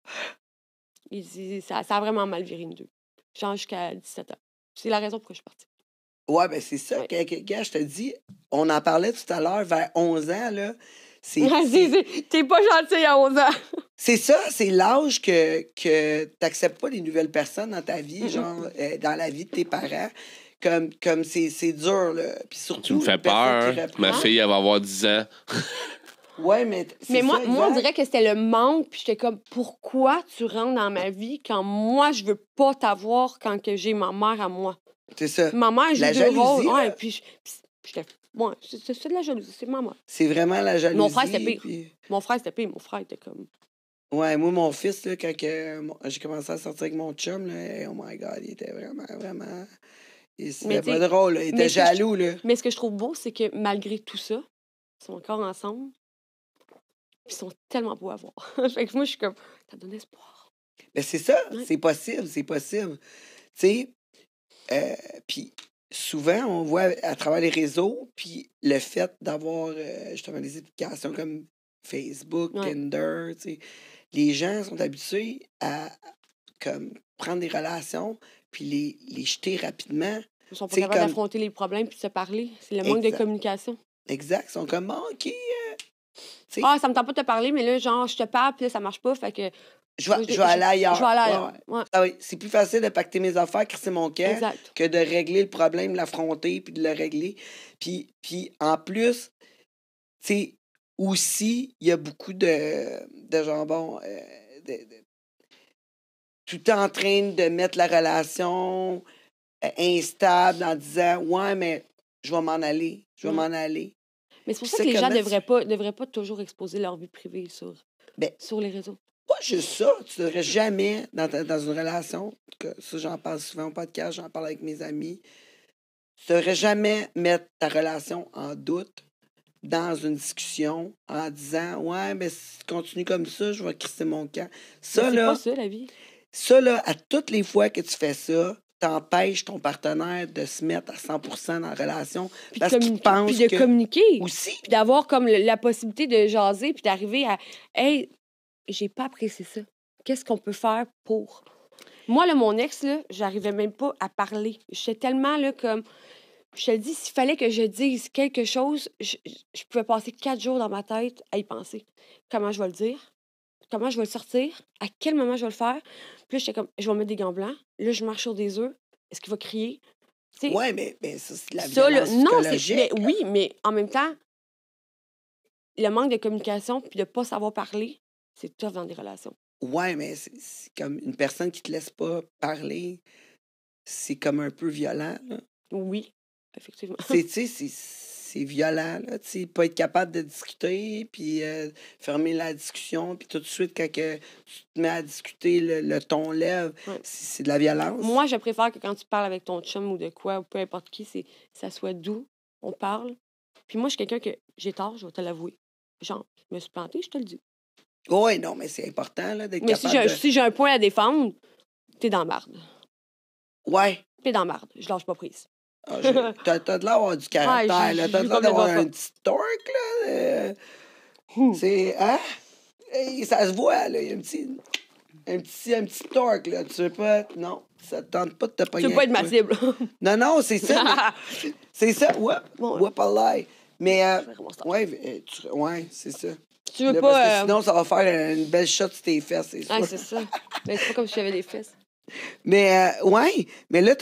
Il ça, a vraiment mal viré une deux. Genre jusqu'à 17 ans. C'est la raison pourquoi je suis partie. Ouais, ben c'est ça. je te dis, on en parlait tout à l'heure, vers 11 ans, là. C'est, t'es pas gentil à 11 ans. c'est ça, c'est l'âge que, que t'acceptes pas les nouvelles personnes dans ta vie, genre, euh, dans la vie de tes parents comme comme c'est dur là. Puis surtout tu me fais peur. Ma fille elle va avoir 10 ans. ouais, mais Mais moi moi on dirait que c'était le manque puis j'étais comme pourquoi tu rentres dans ma vie quand moi je veux pas t'avoir quand j'ai ma mère à moi. C'est ça. Maman, la jalousie, Ouais, puis je- c'est- c'est de la jalousie, c'est maman. C'est vraiment la jalousie. Mon frère, c'était pire. Mon frère, c'était pire. Mon frère était comme. Ouais, moi, mon fils, là, quand j'ai commencé à sortir avec mon chum, oh my God, il était vraiment, vraiment... il- C'était pas drôle, il était jaloux, là. Mais ce que je trouve beau, c'est que malgré tout ça, ils sont encore ensemble. Ils sont tellement beaux à voir. fait que moi, je suis comme, ça donné espoir. Mais ben, c'est ça, c'est possible, c'est possible. Tu sais, euh, puis souvent, on voit à travers les réseaux, puis le fait d'avoir euh, justement des applications comme Facebook, tu Tinder, les gens sont habitués à comme, prendre des relations, puis les, les jeter rapidement. Ils sont pas capables d'affronter les problèmes puis de se parler. C'est le manque de communication. Exact. Ils sont comme, «Ah, OK. Euh», ah, ça me tente pas de te parler, mais là, genre, je te parle, puis là, ça marche pas. Fait que je vais, aller ailleurs. Ah c'est plus facile de pacter mes affaires, c'est mon cœur, que de régler le problème, l'affronter, puis de le régler. Puis, puis en plus, tu sais, aussi, il y a beaucoup de, de gens bon euh, en train de mettre la relation euh, instable en disant Ouais, mais je vais m'en aller, je vais mm. m'en aller. Mais c'est pour ça que les gens ne devraient, pas, devraient pas toujours exposer leur vie privée sur, ben sur les réseaux. Pas juste ça, tu serais jamais, dans, une relation, que ça j'en parle souvent au podcast, j'en parle avec mes amis, tu n'aurais jamais mettre ta relation en doute dans une discussion en disant Ouais, mais si tu continues comme ça, je vais crisser mon camp. Ça, là, ça, la vie. à toutes les fois que tu fais ça, t'empêches ton partenaire de se mettre à 100 dans la relation puis de communiquer aussi d'avoir comme la possibilité de jaser puis d'arriver à hey j'ai pas apprécié ça. Qu'est-ce qu'on peut faire pour. Moi, là, mon ex, là, j'arrivais même pas à parler. J'étais tellement là comme. Je te le dis, s'il fallait que je dise quelque chose, je, pouvais passer quatre jours dans ma tête à y penser. Comment je vais le dire? Comment je vais le sortir? À quel moment je vais le faire? Puis là, j'étais comme, je vais mettre des gants blancs. Là, je marche sur des œufs. Est-ce qu'il va crier? Oui, mais, ça, c'est la vie. violence non, psychologique. Mais, oui, mais en même temps, le manque de communication puis de ne pas savoir parler, c'est tough dans des relations. Ouais, mais c'est comme une personne qui te laisse pas parler, c'est comme un peu violent. Oui, effectivement. C'est violent, là, pas être capable de discuter, puis euh, fermer la discussion, puis tout de suite, quand que tu te mets à discuter, le, ton lève, c'est de la violence. Moi, je préfère que quand tu parles avec ton chum ou de quoi, ou peu importe qui, c'est ça soit doux, on parle. Puis moi, je suis quelqu'un que j'ai tort, je vais te l'avouer. Genre, je me suis planté je te le dis. Oui, non, mais c'est important là, d'être mais si j'ai, si j'ai un point à défendre, t'es dans marde. Ouais. T'es dans marde. Je lâche pas prise. Ah, t'as, t'as de l'air du ah, caractère. là. T'as de l'air d'avoir un petit torque. Là. Euh, hmm. C'est. Hein? ça se voit, là. Il y a un petit. Un petit, un petit torque, là. Tu veux pas. Non, ça te tente pas de te pogner. Tu veux pas être ma cible. non, non, c'est ça. c'est ça. wop, wop Mais. Euh... ouais, euh, ouais, c'est ça. Parce que euh, sinon, ça va faire une belle shot sur tes fesses, c'est ça. Ah, c'est ça. Mais ben, c'est pas comme si j'avais des fesses. Mais, euh, ouais, mais là,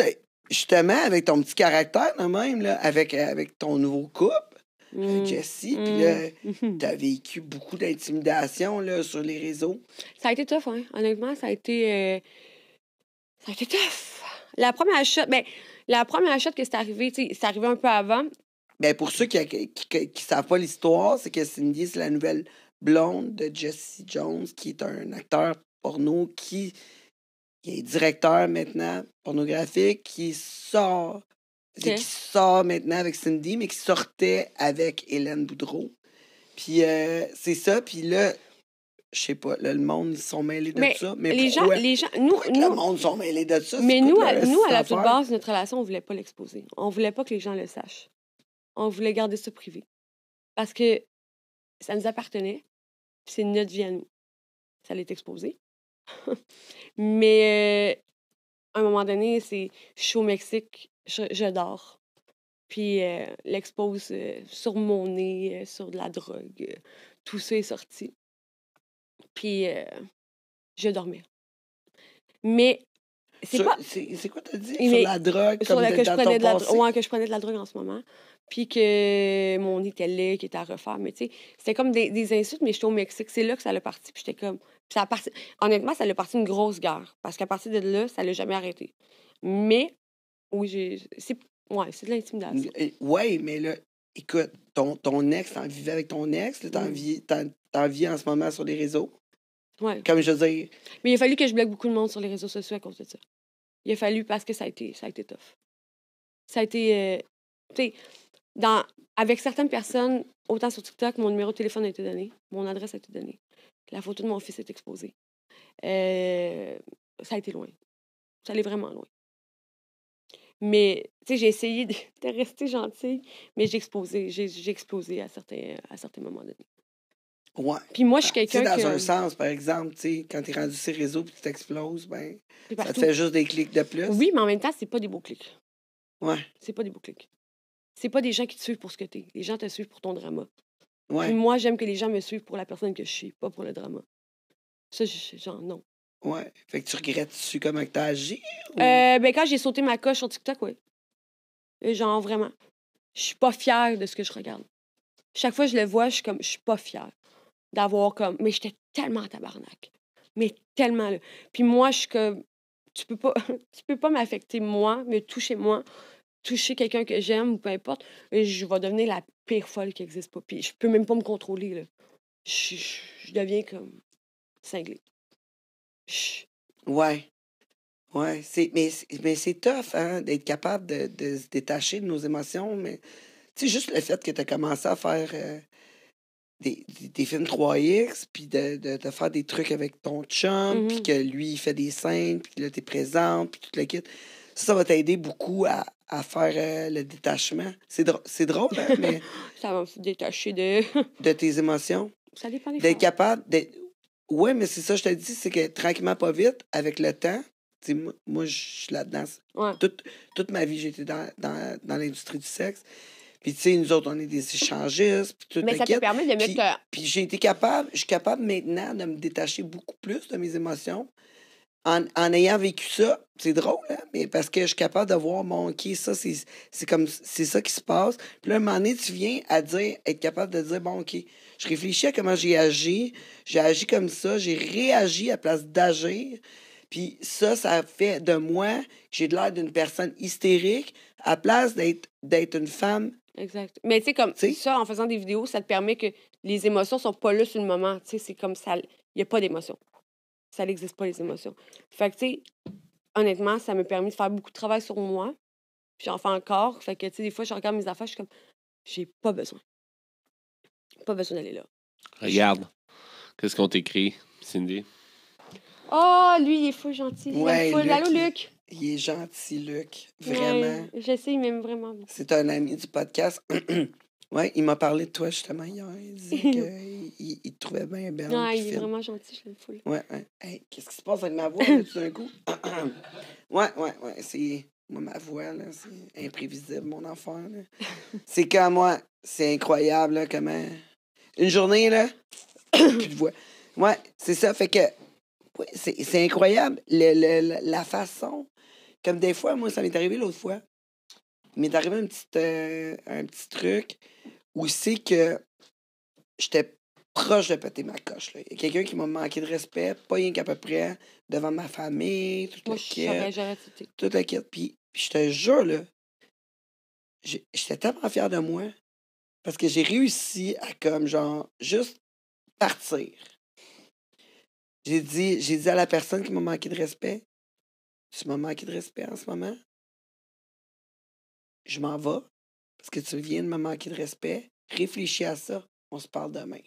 justement, avec ton petit caractère, même, là, avec, euh, avec ton nouveau couple, mm. Jessie, mm. puis mm-hmm. t'as vécu beaucoup d'intimidation, là, sur les réseaux. Ça a été tough, hein. Honnêtement, ça a été. Ça a été tough. La première shot, ben, la première shot que c'est arrivé, tu c'est arrivé un peu avant. Ben pour ceux qui ne savent pas l'histoire, c'est que Cindy, c'est la nouvelle blonde de Jesse Jones, qui est un acteur porno qui, est directeur maintenant pornographique, qui sort, qui sort maintenant avec Cindy, mais qui sortait avec Hélène Boudreau. Puis euh, c'est ça, puis là, je sais pas, le monde, s'en sont de ça. Mais les gens, nous, le monde sont mêlés de ça. Mais nous, à, nous, à la toute base, notre relation, on voulait pas l'exposer. On voulait pas que les gens le sachent. On voulait garder ça privé. Parce que ça nous appartenait. C'est notre vie à nous. Ça l'est exposé. Mais euh, à un moment donné, c'est je suis au Mexique, je, dors. Puis euh, l'expose sur mon nez, euh, sur de la drogue. tout ça est sorti. Puis je dormais. Mais c'est quoi t'as dit sur la drogue comme que je prenais la drogue, ouais, que je prenais de la drogue en ce moment. Puis que mon nid était laid, qu'il était à refaire. Mais tu sais, c'était comme des, insultes, mais j'étais au Mexique. C'est là que ça a parti. Puis j'étais comme. ça a parti... Honnêtement, ça l'a parti une grosse guerre. Parce qu'à partir de là, ça l'a jamais arrêté. Mais, oui, C'est de l'intimidation. Oui, mais là, écoute, ton, ton ex, t'en vivais avec ton ex, t'en vis, en ce moment sur les réseaux. Oui. Comme je disais... Mais il a fallu que je bloque beaucoup de monde sur les réseaux sociaux à cause de ça il a fallu parce que ça a été, ça a été tough. Ça a été. Euh, tu sais, dans, avec certaines personnes, autant sur TikTok, mon numéro de téléphone a été donné, mon adresse a été donnée, la photo de mon fils a été exposée. Euh, ça a été loin. Ça allait vraiment loin. Mais, tu sais, j'ai essayé de, rester gentille, mais j'ai explosé. J'ai explosé à certains, à certains moments Ouais. Puis moi, je suis ah, quelqu'un. dans un sens, par exemple, tu quand t'es rendu sur réseaux puis tu t'exploses, ben, ça te fait juste des clics de plus. Oui, mais en même temps, c'est pas des beaux clics. Ouais. C'est pas des beaux clics. C'est pas des gens qui te suivent pour ce que t'es. Les gens te suivent pour ton drama. Ouais. moi, j'aime que les gens me suivent pour la personne que je suis, pas pour le drama. Ça, je, genre, non. Ouais. Fait que tu regrettes-tu comment t'as agi? Ou... Euh, ben, quand j'ai sauté ma coche sur TikTok, oui. Euh, genre, vraiment. Je suis pas fière de ce que je regarde. Chaque fois que je le vois, je suis comme, je suis pas fière d'avoir comme. Mais j'étais tellement tabarnak. Mais tellement là. Puis moi, je suis comme. Tu peux pas, tu peux pas m'affecter moi, me toucher moi, toucher quelqu'un que j'aime ou peu importe. Je vais devenir la pire folle qui existe pas. Puis je peux même pas me contrôler. Là. Je, deviens comme cinglée. Ouais. Ouais. C'est, mais, c'est tough, hein, d'être capable de, se détacher de nos émotions. Mais tu sais, juste le fait que tu as commencé à faire. Euh, des, films 3X, puis de, de, faire des trucs avec ton chum, puis mm-hmm. que lui, il fait des scènes, puis là, t'es présente, puis tout le kit. Ça, ça va t'aider beaucoup à, à faire euh, le détachement. C'est drôle, drôle hein, mais... ça va se détacher de... de tes émotions. Ça dépend des D'être capable... De... Oui, mais c'est ça, je te dis, c'est que tranquillement, pas vite, avec le temps, moi, je suis là-dedans. Toute, toute, ma vie, j'étais dans, dans, dans l'industrie du sexe. Puis, tu sais, nous autres, on est des échangistes. Puis tout Mais ça te permet de mettre. Puis, j'ai été capable, je suis capable maintenant de me détacher beaucoup plus de mes émotions. En, ayant vécu ça, c'est drôle, hein? mais parce que je suis capable de voir mon OK, ça, c'est comme c'est ça qui se passe. Puis là, un moment donné, tu viens à dire, être capable de dire bon, OK, je réfléchis à comment j'ai agi, j'ai agi comme ça, j'ai réagi à place d'agir. Puis ça, ça fait de moi j'ai l'air d'une personne hystérique à place d'être une femme Exact. Mais tu sais, comme ça, en faisant des vidéos, ça te permet que les émotions sont pas là sur le moment. Tu sais, c'est comme ça. Il n'y a pas d'émotion. Ça n'existe pas, les émotions. Fait que, tu sais, honnêtement, ça m'a permis de faire beaucoup de travail sur moi. Puis j'en fais encore. Fait que, tu sais, des fois, je regarde mes affaires, je suis comme, j'ai pas besoin. Pas besoin d'aller là. Regarde. Qu'est-ce qu'on t'écrit, Cindy? Oh, lui, il est fou gentil. Il fou. Allô, Luc. Il est gentil, Luc. Vraiment. je sais, il m'aime vraiment. C'est un ami du podcast. Oui, il m'a parlé de toi justement hier. Il dit qu'il te trouvait bien belle. Ouais, il est vraiment gentil, je l'aime fou. Ouais, ouais. qu'est-ce qui se passe avec ma voix tout d'un coup? Oui, oui, oui. C'est. Moi, ma voix, là, c'est imprévisible, mon enfant. c'est comme moi, c'est incroyable, là, comment. Une journée, là, plus de voix. Ouais, c'est ça, fait que. Ouais, c'est incroyable la façon comme des fois, moi, ça m'est arrivé l'autre fois. Il m'est arrivé un petit, euh, truc où c'est que j'étais proche de péter ma coche. Il y a quelqu'un qui m'a manqué de respect, pas rien qu'à peu près, devant ma famille, toute la Tout la Puis, je te jure, là, j'étais tellement fier de moi parce que j'ai réussi à, comme, genre, juste partir. J'ai dit, j'ai dit à la personne qui m'a manqué de respect, tu m'as manqué de respect en ce moment. Je m'en vais parce que tu viens de me manquer de respect. Réfléchis à ça. On se parle demain.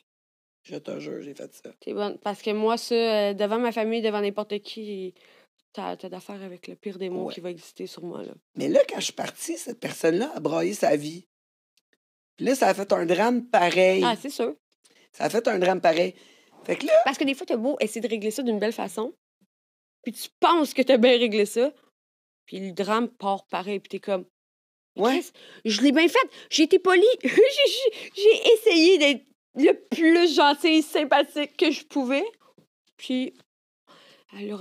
Je te jure, j'ai fait ça. C'est bon. Parce que moi, ça, euh, devant ma famille, devant n'importe qui, t'as as, d'affaires avec le pire des mots qui va exister sur moi. Mais là, quand je suis partie, cette personne-là a broyé sa vie. Puis là, ça a fait un drame pareil. Ah, c'est sûr. Ça a fait un drame pareil. Fait que là... Parce que des fois, t'as beau essayer de régler ça d'une belle façon puis tu penses que tu as bien réglé ça, puis le drame part pareil, puis t'es comme... Ouais. Je l'ai bien fait. J'ai été polie. J'ai essayé d'être le plus gentil et sympathique que je pouvais. Puis, elle a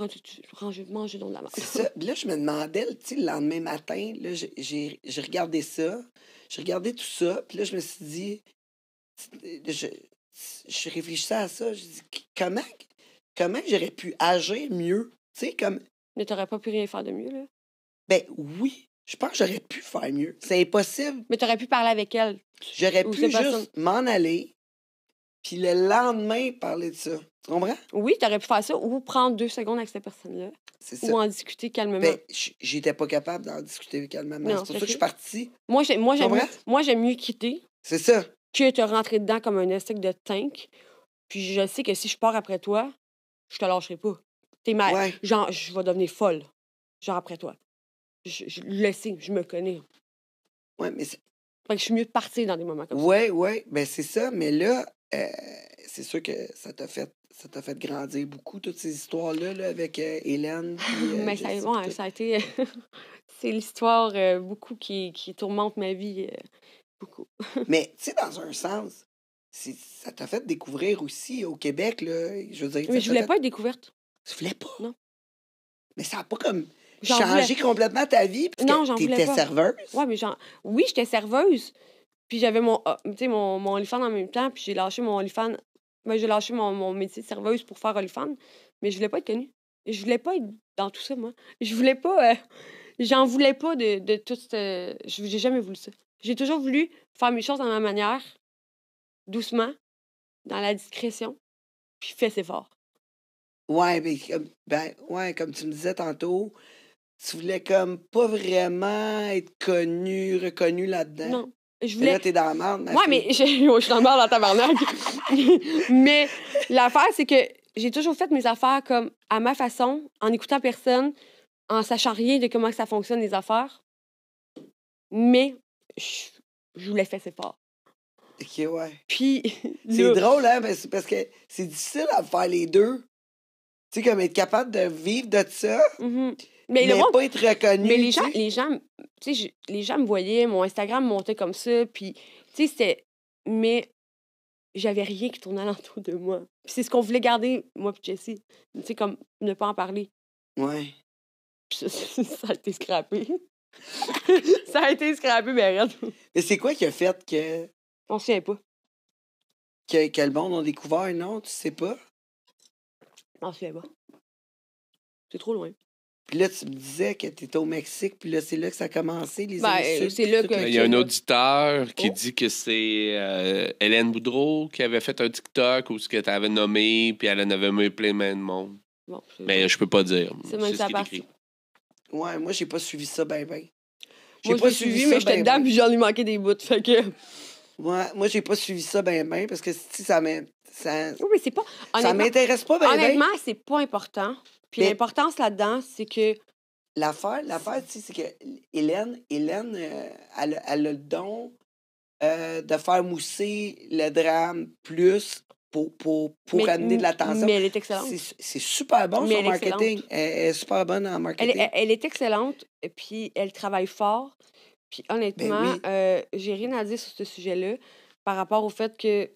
manger dans la main. Là, je me demandais, le lendemain matin, j'ai regardé ça. J'ai regardé tout ça. Puis là, je me suis dit... Je, réfléchissais à ça. Je me suis comment, comment j'aurais pu agir mieux? Tu sais, comme. Mais t'aurais pas pu rien faire de mieux, là? Ben oui. Je pense que j'aurais pu faire mieux. C'est impossible. Mais t'aurais pu parler avec elle. J'aurais pu juste m'en aller, puis le lendemain parler de ça. Tu comprends? Oui, t'aurais pu faire ça ou prendre deux secondes avec cette personne-là. C'est ça. Ou en discuter calmement. Ben, j'étais pas capable d'en discuter calmement. C'est pour ça que je suis partie. Moi, j'aime moi, mieux, mieux quitter. C'est ça. Que te rentrer dedans comme un estique de tank. Puis je sais que si je pars après toi, je te lâcherai pas. T'es Genre, je vais devenir folle. Genre après toi. Je, le sais, je me connais. Ouais, mais. je suis mieux de partir dans des moments comme ça. Ouais, ouais. Ben, c'est ça. Mais là, euh, c'est sûr que ça t'a fait ça t'a fait grandir beaucoup, toutes ces histoires-là, avec euh, Hélène. Euh, mais ça, ça a été. c'est l'histoire beaucoup qui, tourmente ma vie. beaucoup. Mais, tu sais, dans un sens, ça t'a fait découvrir aussi au Québec, là. Je veux dire. Mais je voulais pas être découverte. Tu voulais pas? Non. Mais ça n'a pas comme changé complètement ta vie? non, j'en voulais pas. serveuse? Ouais, mais genre... Oui, j'étais serveuse. Puis j'avais mon, ah, tu mon, mon en même temps. Puis j'ai lâché mon OnlyFans. Ben, j'ai lâché mon, métier de serveuse pour faire OnlyFans. Mais je voulais pas être connue. Je voulais pas être dans tout ça, moi. Je voulais pas... Euh, j'en voulais pas de, de tout... Je J'ai jamais voulu ça. J'ai toujours voulu faire mes choses à ma manière, doucement, dans la discrétion, puis fais ses efforts. Ouais, ben, ouais, comme tu me disais tantôt, tu voulais comme pas vraiment être connu, reconnu là-dedans. Non. Je voulais... là, t'es dans la merde. Ouais, mais je... je suis dans la merde dans tabarnak. mais l'affaire, c'est que j'ai toujours fait mes affaires comme à ma façon, en écoutant personne, en sachant rien de comment ça fonctionne les affaires. Mais je, voulais faire ses pas OK, ouais. Puis. C'est drôle, hein, parce que c'est difficile à faire les deux. Tu sais, comme être capable de vivre de ça. Mhm. Mais, pas être reconnu. Mais les gens, les gens, les gens me voyaient, mon Instagram montait comme ça, puis, tu sais, c'était. Mais j'avais rien qui tournait autour de moi. c'est ce qu'on voulait garder, moi et Jessie. Tu sais, comme ne pas en parler. Ouais. Ça, ça, a été scrappé. ça a été scrappé, mais rien. Mais c'est quoi qui a fait que. On sait pas. Que, que le monde a découvert, non, tu sais pas? En Suède. C'est trop loin. Puis là, tu me disais que tu étais au Mexique, puis là, c'est là que ça a commencé, les ben, c'est là que... Il y a un auditeur qui oh. dit que c'est euh, Hélène Boudreau qui avait fait un TikTok ou ce que tu avais nommé, puis elle en avait mis plein de monde. Bon, Mais ben, je peux pas dire. C'est même ça partie. Ouais, moi, j'ai pas suivi ça, ben, ben. J'ai pas suivi, mais j'étais ben, dedans, ben. puis j'en ai manqué des bouts, fait que... Ouais, moi, j'ai pas suivi ça, ben, ben, parce que si ça m'a ça. Oui, c'est pas. Ça m'intéresse pas, mais. Ben, ben. Honnêtement, ce c'est pas important. Puis l'importance là-dedans, c'est que. L'affaire, l'affaire, tu c'est que Hélène, Hélène euh, elle, elle, a le don euh, de faire mousser le drame plus pour, pour, pour amener de l'attention. Mais elle est excellente. C'est super bon, sur son marketing. Elle, est super bonne en marketing. Elle, est excellente, puis elle travaille fort. Puis ben honnêtement, euh, j'ai rien à dire sur ce sujet-là par rapport au fait que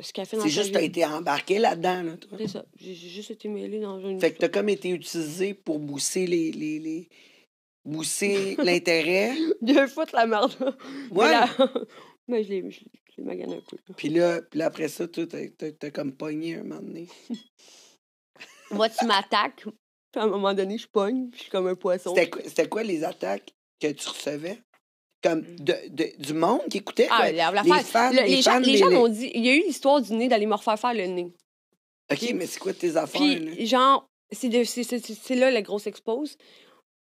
c'est juste que tu été embarqué là-dedans, là, toi. C'est ça. J'ai juste été mêlé dans une. Fait que tu as comme été utilisé pour bousser les. les, les... Bousser l'intérêt. Deux fois de la merde. Ouais. Mais, Mais je l'ai magané un peu. Puis là, après ça, tu t'as comme pogné un moment donné. Moi, tu m'attaques. Puis à un moment donné, je pogne. Puis je suis comme un poisson. C'était quoi les attaques que tu recevais? comme du monde qui écoutait. Ah, euh, les, les, gens, les m'ont dit, il y a eu l'histoire du nez d'aller me refaire faire le nez. OK, mais c'est quoi tes affaires? Puis, genre, c'est là la grosse expose.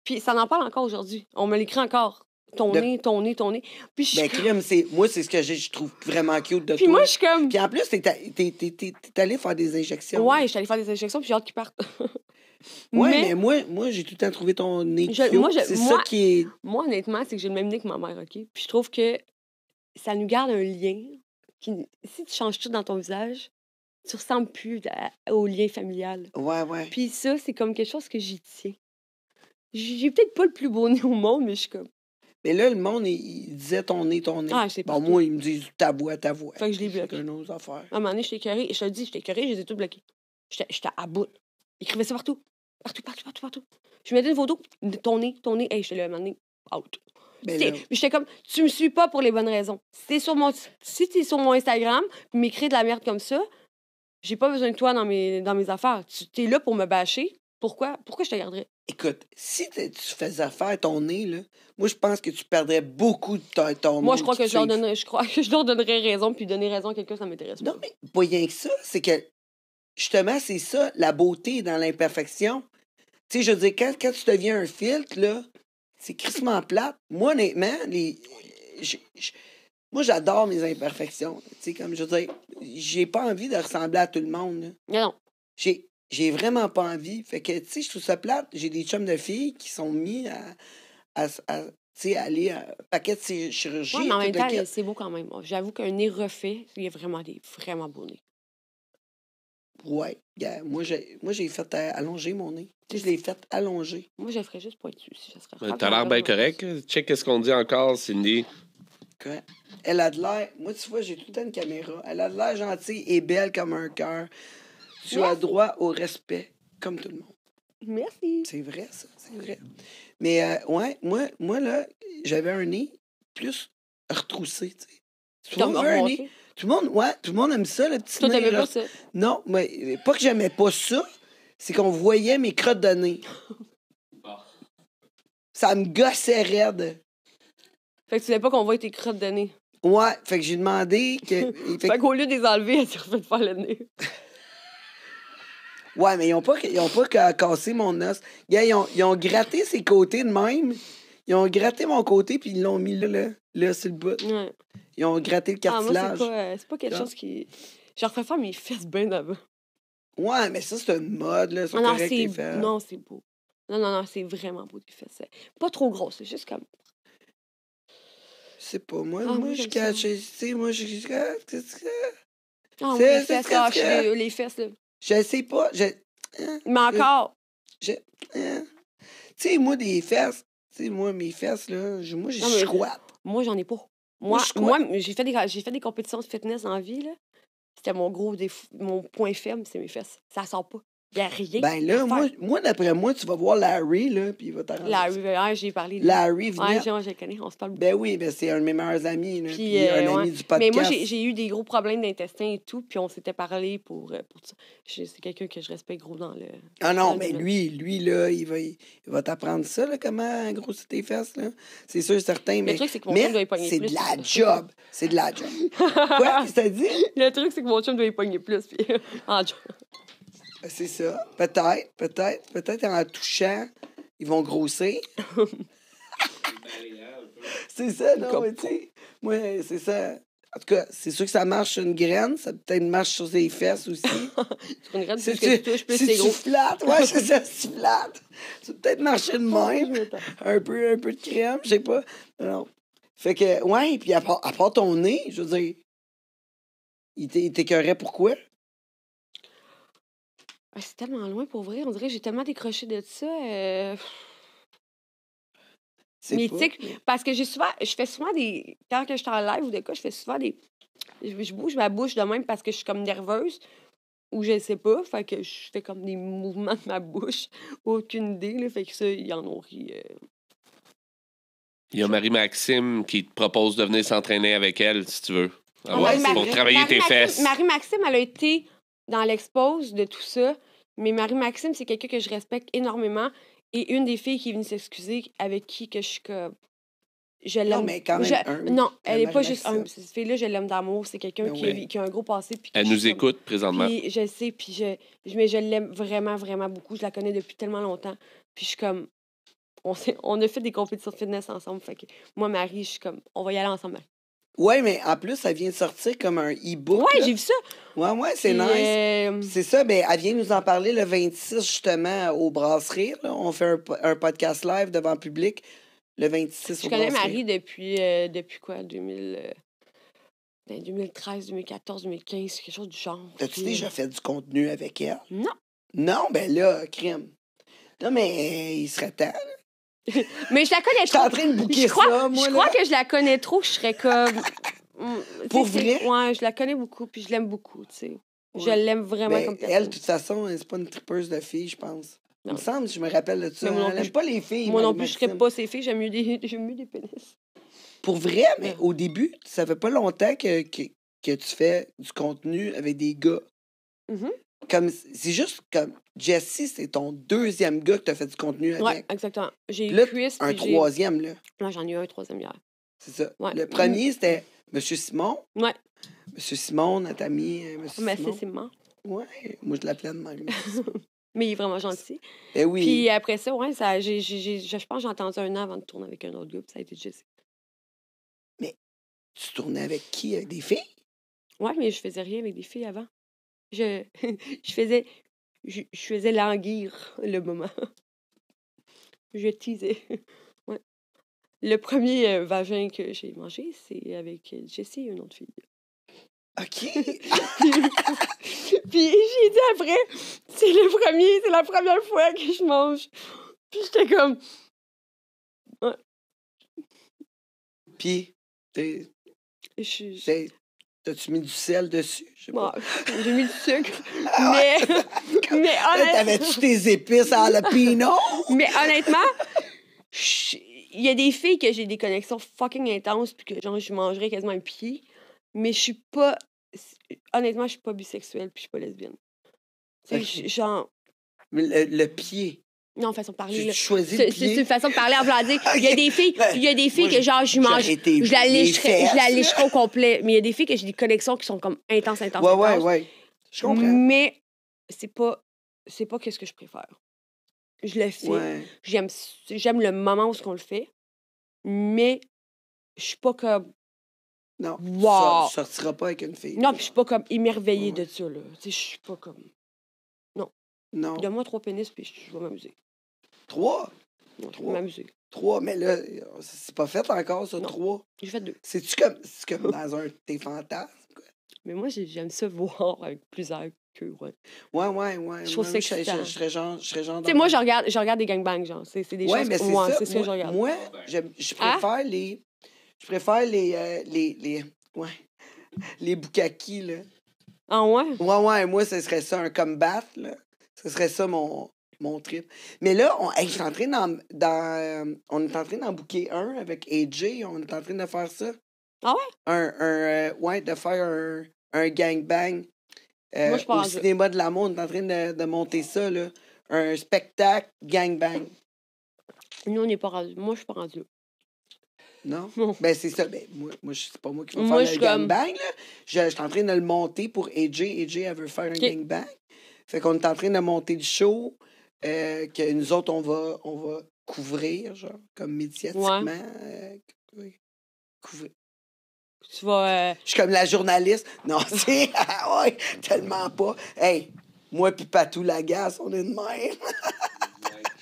Puis ça en parle encore aujourd'hui. On me l'écrit encore ton nez, ton nez, ton nez. Puis je... Ben, crime, c'est... moi, c'est ce que je trouve vraiment cute de puis toi. Puis moi, je suis comme. Puis en plus, t'es, t'es, allé faire des injections. Ouais, je suis allée faire des injections, puis j'ai hâte qu'ils partent. Ouais, mais... moi, moi j'ai tout le temps trouvé ton nez cute. Moi, c'est ça qui est. Moi, honnêtement, c'est que j'ai le même nez que ma mère, OK? Puis je trouve que ça nous garde un lien. Qui... Si tu changes tout dans ton visage, tu ressembles plus au lien familial. Ouais, ouais. Puis ça, c'est comme quelque chose que j'y tiens. J'ai peut-être pas le plus beau nez au monde, mais je suis comme, mais là, le monde, il, disait ton nez, ton nez. Ah, moi, ils me disent ta voix, ta voix. Fait que je l'ai bloqué. C'est nos affaires. À un moment donné, t'ai Je te le dis, je t'ai curé, je les ai tout bloqués. J'étais à bout. Ils ça partout. Partout, partout, partout, partout. Je mettais une photo, ton nez, ton nez. Je je te l'ai un moment donné, out. Ben j'étais comme, tu me suis pas pour les bonnes raisons. Si sur mon, t'es sur mon Instagram, m'écris de la merde comme ça, j'ai pas besoin de toi dans mes, dans mes affaires. Tu es là pour me bâcher. Pourquoi? Pourquoi je te garderais? Écoute, si tu faisais faire ton nez, là, moi, je pense que tu perdrais beaucoup de ton, ton Moi, je crois, que je, leur donnerais, je crois que je leur donnerais raison, puis donner raison à quelqu'un, ça m'intéresse pas. Non, mais pas rien que ça. C'est que, justement, c'est ça, la beauté dans l'imperfection. Tu sais, je veux dire, quand, quand tu deviens un filtre, là, c'est crissement plate. Moi, honnêtement, les, je, moi, j'adore mes imperfections. Tu sais, comme je veux dire, j'ai pas envie de ressembler à tout le monde. Non. J'ai j'ai vraiment pas envie. Fait que, tu sais, je trouve ça plate. J'ai des chums de filles qui sont mis à, à aller à un euh, paquet de chirurgies. Oui, mais en même temps, c'est beau quand même. J'avoue qu'un nez refait, il est vraiment, des, vraiment beau nez. Ouais. Moi, j'ai, moi, j'ai fait euh, allonger mon nez. sais, je l'ai fait allonger. Moi, je juste pointu. Si ça T'as l'air bien correct. Check ce qu'on dit encore, Cindy. Elle a de l'air. Moi, tu vois, j'ai tout le temps une caméra. Elle a de l'air gentille et belle comme un cœur. Tu as droit au respect comme tout le monde. Merci. C'est vrai, ça. C'est vrai. Mais euh, ouais, moi, moi, là, j'avais un nez plus retroussé, tu sais. Tout le monde un nez. Tout le monde, tout le monde aime ça, le petit nez. ça? Non, mais pas que j'aimais pas ça, c'est qu'on voyait mes crottes de nez. ça me gossait raide. Fait que tu voulais pas qu'on voit tes crottes de nez. Ouais, fait que j'ai demandé que... fait, qu'au lieu de les enlever, elle s'est de faire le nez. Ouais, mais ils ont pas, ils ont cassé mon os. ils, ont, ils ont gratté ses côtés de même. Ils ont gratté mon côté, puis ils l'ont mis là, là, là, sur le bout. Ouais. Ils ont gratté le ah, cartilage. Ah, c'est pas, quelque chose qui. Je faire mes fesses bien d'avant. Ouais, mais ça, c'est une mode, là. Ah, non, non, c'est beau. Non, non, non, c'est vraiment beau, les fesses. Pas trop gros, c'est juste comme. C'est pas ah, moi. moi, je cache. Tu sais, moi, je. C'est ah, les fesses, là. Je sais pas. Je, hein, Mais encore. Hein. Tu sais, moi, des fesses, tu sais, moi, mes fesses, là, je, moi, j'ai squat. Moi, j'en ai pas. Moi, j'ai fait, des, fait des compétitions de fitness en vie, là. C'était mon gros mon point faible, c'est mes fesses. Ça sort pas. Il Ben là, moi, moi d'après moi, tu vas voir Larry, là, puis il va t'arranger. Larry, ouais, j'ai parlé. De... Larry, Ouais, je, connais, on se parle Ben oui, ben c'est un de mes meilleurs amis, là, un euh, ami du podcast. Mais moi, j'ai eu des gros problèmes d'intestin et tout, puis on s'était parlé pour, euh, pour ça. C'est quelqu'un que je respecte gros dans le... Ah non, mais lui, lui, là, il va, il va t'apprendre ça, là, comment grossir tes fesses, là. C'est sûr, certain, mais... Le truc, c'est que mon chum doit y plus. c'est de la job. C'est de la job. Quoi? Tu t'as Le truc, c'est que mon chum doit y plus, puis C'est ça. Peut-être, peut-être, peut-être en touchant, ils vont grossir. c'est ça, non, mais tu sais. Moi, c'est ça. En tout cas, c'est sûr que ça marche sur une graine, ça peut-être marche sur ses fesses aussi. sur une graine, tu touches, plus c'est gros. Si tu ouais, c'est ça, si flatte. Ça peut-être marcher de même. un peu, un peu de crème, je sais pas. Non. Fait que, ouais, puis à part, à part ton nez, je veux dire, il t'écœurait pourquoi? Ah, c'est tellement loin pour vrai. On dirait que j'ai tellement décroché de ça. Euh, c'est Mais parce que j'ai souvent, je fais souvent des. Quand que je suis en live ou de quoi, je fais souvent des. Je, bouge ma bouche de même parce que je suis comme nerveuse ou je sais pas. Fait que je fais comme des mouvements de ma bouche. Aucune idée, Fait que ça, ils en ont ri. Euh. Il y a Marie-Maxime qui te propose de venir s'entraîner avec elle, si tu veux. Ah, pour travailler tes fesses. Marie-Maxime, elle a été dans l'expose de tout ça, mais Marie-Maxime, c'est quelqu'un que je respecte énormément et une des filles qui est venue s'excuser avec qui que je suis comme. Je l'aime. Non, mais quand même. non, euh, elle n'est pas juste un. Cette fille-là, je l'aime d'amour. C'est quelqu'un ben qui, a un gros passé. Puis elle nous écoute présentement. Puis je sais, puis je, mais je l'aime vraiment, vraiment beaucoup. Je la connais depuis tellement longtemps. Puis je suis comme. On, on a fait des compétitions de fitness ensemble. Fait que moi, Marie, je suis comme. On va y aller ensemble. Oui, mais en plus, elle vient de sortir comme un e-book. Oui, j'ai vu ça. Oui, oui, c'est nice. Euh, c'est ça, mais ben, elle vient nous en parler le 26, justement, aux brasseries. On fait un, podcast live devant le public le 26 Je connais Marie depuis, euh, depuis quoi, 2013, 2014, 2015, quelque chose du genre. T'as-tu déjà euh fait du contenu avec elle? Non. Non, ben là, crime. Non, mais il serait temps mais je la connais trop. Je en train de boucler crois, ça, moi, Je que je la connais trop. Je serais comme. Mm, Pour vrai? Ouais, je la connais beaucoup, puis je l'aime beaucoup, tu sais. Je l'aime vraiment ben, comme personne. Elle, de toute façon, c'est pas une tripeuse de filles, je pense. Il me semble, je me rappelle de ça. Moi, n'aime pas les filles. Moi non plus, je serais pas ces filles. J'aime mieux des, mieux des pénis. Pour vrai, mais au début, ça fait pas longtemps que, que, que, tu fais du contenu avec des gars. Mm-hmm. Comme, c'est juste comme, Jesse, c'est ton deuxième gars que tu as fait du contenu avec. Oui, exactement. J'ai eu Un troisième, là. j'en ai eu un troisième hier. C'est ça. Le premier, c'était M. Simon. Oui. M. Simon, notre ami. M. Simon. Simon. Ouais, moi, je l'appelle de Mais il est vraiment gentil. Et eh oui. Puis après ça, ouais, ça, je pense que j'ai entendu un an avant de tourner avec un autre gars, puis ça a été Jesse. Mais tu tournais avec qui? Avec des filles? Oui, mais je faisais rien avec des filles avant. Je, je faisais je, faisais languir le moment. je teasais. Le premier euh, vagin que j'ai mangé, c'est avec euh, Jessie, une autre fille. OK. puis j'ai dit après, c'est le premier, c'est la première fois que je mange. Puis j'étais comme. Ouais. Puis, t'es. Je, T'as-tu mis du sel dessus? j'ai mis du sucre. Ah mais, mais honnêtement. T'avais-tu tes épices à la mais honnêtement, il y a des filles que j'ai des connexions fucking intenses, puis que genre, je mangerais quasiment un pied. Mais je suis pas. Honnêtement, je suis pas bisexuelle, puis je suis pas lesbienne. Okay. genre. Mais le pied. Non, façon de C'est une façon de parler. En il y a des filles, il y a des filles que genre, je mange, je la lécherai, je la au complet. Mais il y a des filles que j'ai des connexions qui sont comme intenses, intenses, ouais, Ouais, ouais, Mais c'est pas, c'est pas qu'est-ce que je préfère. Je le fais. J'aime, j'aime le moment où on le fait. Mais je suis pas comme. Non. Wow. Tu sortiras pas avec une fille. Non, puis je suis pas comme émerveillée de ça, là. Tu sais, je suis pas comme. Non. Non. Donne-moi trois pénis, puis je vais m'amuser. Trois? trois. Trois, mais là, c'est pas fait encore, ça, non. trois. J'ai fait deux. C'est-tu comme, comme dans un tes fantasmes? Mais moi, j'aime ça voir avec plusieurs queues, ouais. Ouais, ouais, ouais. Je trouve ça je, je, serais genre. genre tu sais, moi, je regarde, je regarde des gangbangs, genre. C'est des ouais, choses moi, c'est ça que je regarde. Moi, je, hein? préfère les. Je préfère les. Euh, les, les ouais. Les boukakis, là. Ah ouais? Ouais, ouais, moi, ce serait ça, un combat, là. Ce serait ça mon mon trip. Mais là, on, est en train d'en bouquer un avec AJ. On est en train de faire ça. Ah ouais? Un, un euh, ouais, de faire un, gangbang. Euh, moi, je pense. Au cinéma de l'amour, on est en train de, monter ça, Un spectacle gangbang. Nous, on n'est pas rendu. Moi, je suis pas rendu Non? Ben, c'est ça. Ben, moi, moi c'est pas moi qui vais faire le gangbang, Je, suis en train de le monter pour AJ. AJ, elle veut faire un gangbang. Fait qu'on est en train de monter le show. Euh, que nous autres, on va, on va couvrir, genre, comme médiatiquement. Euh, couvrir. Tu vas. Euh, Je suis comme la journaliste. Non, c'est. Ah tellement pas. Hey, moi puis Patou Lagasse, on est de même.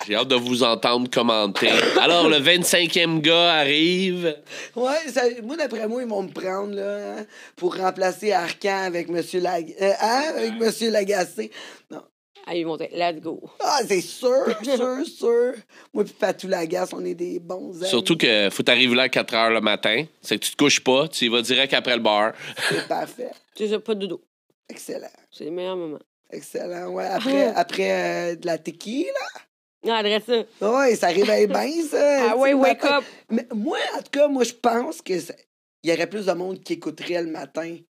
J'ai hâte de vous entendre commenter. Alors, le 25e gars arrive. Ouais, moi, d'après moi, ils vont me prendre là, hein, pour remplacer Arcan avec M. Lag... Hein, avec Monsieur Lagacé. Non, Let's go. Ah, c'est sûr, sûr, sûr. Moi, puis Patou Lagasse, on est des bons amis. Surtout que faut t'arriver là à 4 h le matin. C'est que tu te couches pas, tu y vas direct après le bar. C'est parfait. Tu sais, pas de dodo. Excellent. C'est le meilleur moment. Excellent, ouais. Après, ah. après euh, de la tequila. Non, ah, adresse ça. ouais, ça réveille bien, ça. ah ouais, wake up. Mais moi, en tout cas, moi, je pense que y aurait plus de monde qui écouterait le matin. Tu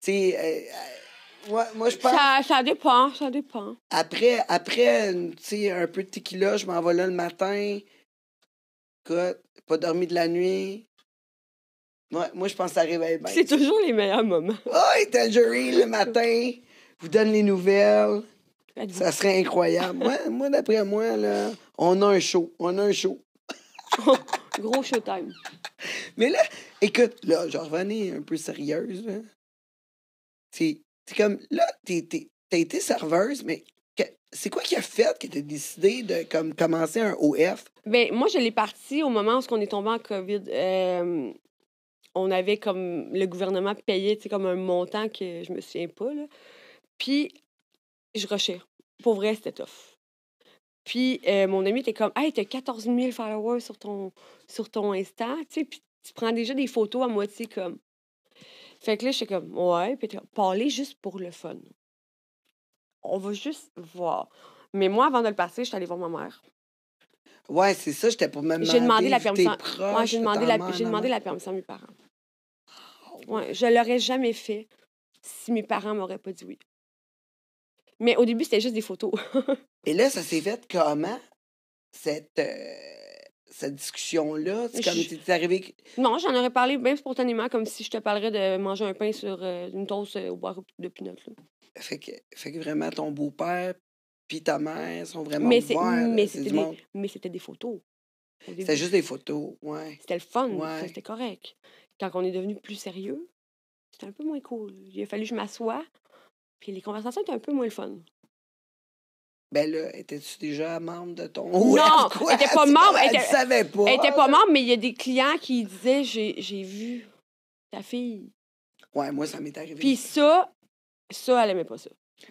sais, euh, euh, moi, je pense. Ça, ça, dépend, ça dépend. Après, après tu un peu de tequila, je m'en vais là le matin. Écoute, pas dormi de la nuit. Ouais, moi, je pense que ça réveille bien. C'est toujours les meilleurs moments. Oh, Tangerine le matin, vous donne les nouvelles. Ça serait incroyable. moi, moi d'après moi, là, on a un show. On a un show. Oh, gros showtime. Mais là, écoute, là, je revenais un peu sérieuse. Là comme, là, t'as été serveuse, mais c'est quoi qui a fait que t'as décidé de comme, commencer un OF? Bien, moi, je l'ai parti au moment où on est tombé en COVID. Euh, on avait comme le gouvernement payé comme un montant que je me souviens pas. Là. Puis, je recherche. Pour vrai, c'était tough. Puis, euh, mon ami était comme Hey, t'as 14 000 followers sur ton, sur ton Insta. Tu sais, puis tu prends déjà des photos à moitié comme fait que là, j'étais comme, ouais, puis parler juste pour le fun. On va juste voir. Mais moi, avant de le passer j'étais allée voir ma mère. Ouais, c'est ça, j'étais pour me demander. J'ai demandé la permission. Ouais, j'ai la... j'ai demandé la permission à mes parents. Ah ouais, je l'aurais jamais fait si mes parents m'auraient pas dit oui. Mais au début, c'était juste des photos. Et là, ça s'est fait comment, cette, euh, cette discussion-là? C'est comme tu arrivé. Non, j'en aurais parlé bien spontanément, comme si je te parlerais de manger un pain sur euh, une toast euh, au bois de pinot. Fait que, vraiment, ton beau-père puis ta mère sont vraiment mais Mais c'était des... photos. C'était juste des photos, ouais. C'était le fun, c'était correct. Quand on est devenu plus sérieux, c'était un peu moins cool. Il a fallu que je m'assoie, puis les conversations étaient un peu moins le fun. Ben là, étais-tu déjà membre de ton. Non, elle n'était pas membre. Elle, ne savait pas. Elle n'était pas membre, mais il y a des clients qui disaient J'ai vu ta fille. Ouais, moi, ça m'est arrivé. Puis ça, ça, elle n'aimait pas ça.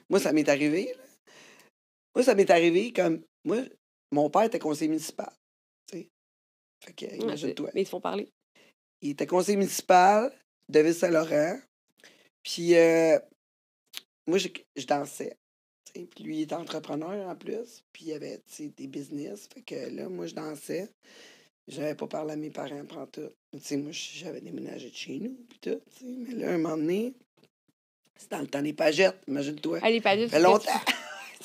Moi, ça m'est arrivé. Moi, ça m'est arrivé comme. Moi, mon père était conseiller municipal. Tu sais. Fait que, toi mais ils te font parler. Il était conseiller municipal de Ville-Saint-Laurent. Puis, euh, moi, je, je dansais. Puis lui, il était entrepreneur en plus. Puis il avait des business. Fait que là, moi, je dansais. J'avais pas parlé à mes parents, prends tout. Tu sais, moi, j'avais déménagé de chez nous, puis tout. sais. Mais là, un moment donné, c'est dans le temps des pagettes, imagine-toi. Ah, les pagettes, ça fait longtemps.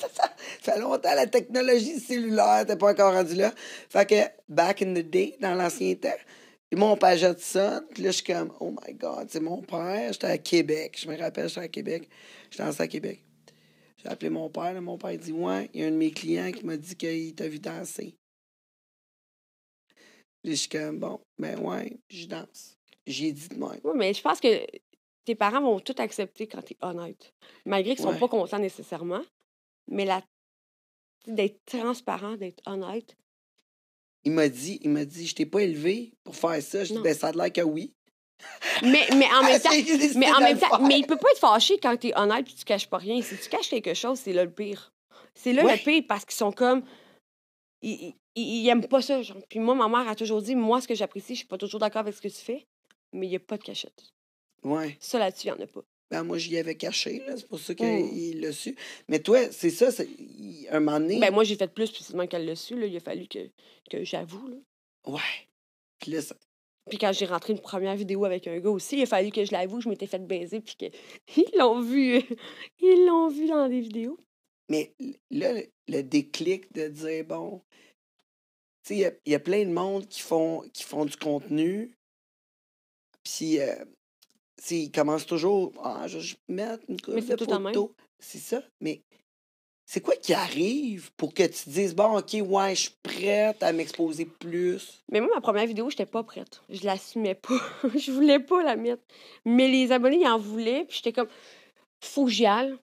ça, fait longtemps, la technologie cellulaire, t'es pas encore rendue là. Fait que, back in the day, dans l'ancien temps, mon pagette sonne, puis là, je suis comme, oh my God, c'est mon père, j'étais à Québec. Je me rappelle, j'étais à Québec. Je dansais à Québec. J'ai appelé mon père. mon père dit Ouais, il y a un de mes clients qui m'a dit qu'il t'a vu danser. je Bon, ben ouais, je danse. J'ai dit de moi. Oui, mais je pense que tes parents vont tout accepter quand tu es honnête. Malgré qu'ils ne sont pas contents nécessairement. Mais la... d'être transparent, d'être honnête. Il m'a dit, il m'a dit, je t'ai pas élevé pour faire ça. Je dis, ben, ça a l'air que oui. Mais, mais en même temps, mais, en même temps mais il peut pas être fâché quand tu es honnête et tu caches pas rien. Si tu caches quelque chose, c'est là le pire. C'est là le pire parce qu'ils sont comme. Ils, ils, aiment pas ça. Genre. Puis moi, ma mère a toujours dit Moi, ce que j'apprécie, je suis pas toujours d'accord avec ce que tu fais, mais il n'y a pas de cachette. Ouais. Ça, là-dessus, il n'y en a pas. Ben, moi, j'y avais caché, C'est pour ça qu'il mmh. l'a su. Mais toi, c'est ça, c'est un moment Ben, moi, j'ai fait plus précisément qu'elle l'a su, Il a fallu que, que j'avoue, Ouais. Puis là, ça, puis quand j'ai rentré une première vidéo avec un gars aussi, il a fallu que je l'avoue, je m'étais fait baiser, puis ils l'ont vu. Ils l'ont vu dans des vidéos. Mais là, le, déclic de dire, bon, tu sais, il y a, plein de monde qui font, qui font du contenu, puis euh, ils commencent toujours, ah, je, vais mettre une couche de photo. C'est ça, mais c'est quoi qui arrive pour que tu dises, bon, OK, ouais, je suis prête à m'exposer plus? Mais moi, ma première vidéo, j'étais pas prête. Je l'assumais pas. je voulais pas la mettre. Mais les abonnés, ils en voulaient, puis j'étais comme, faut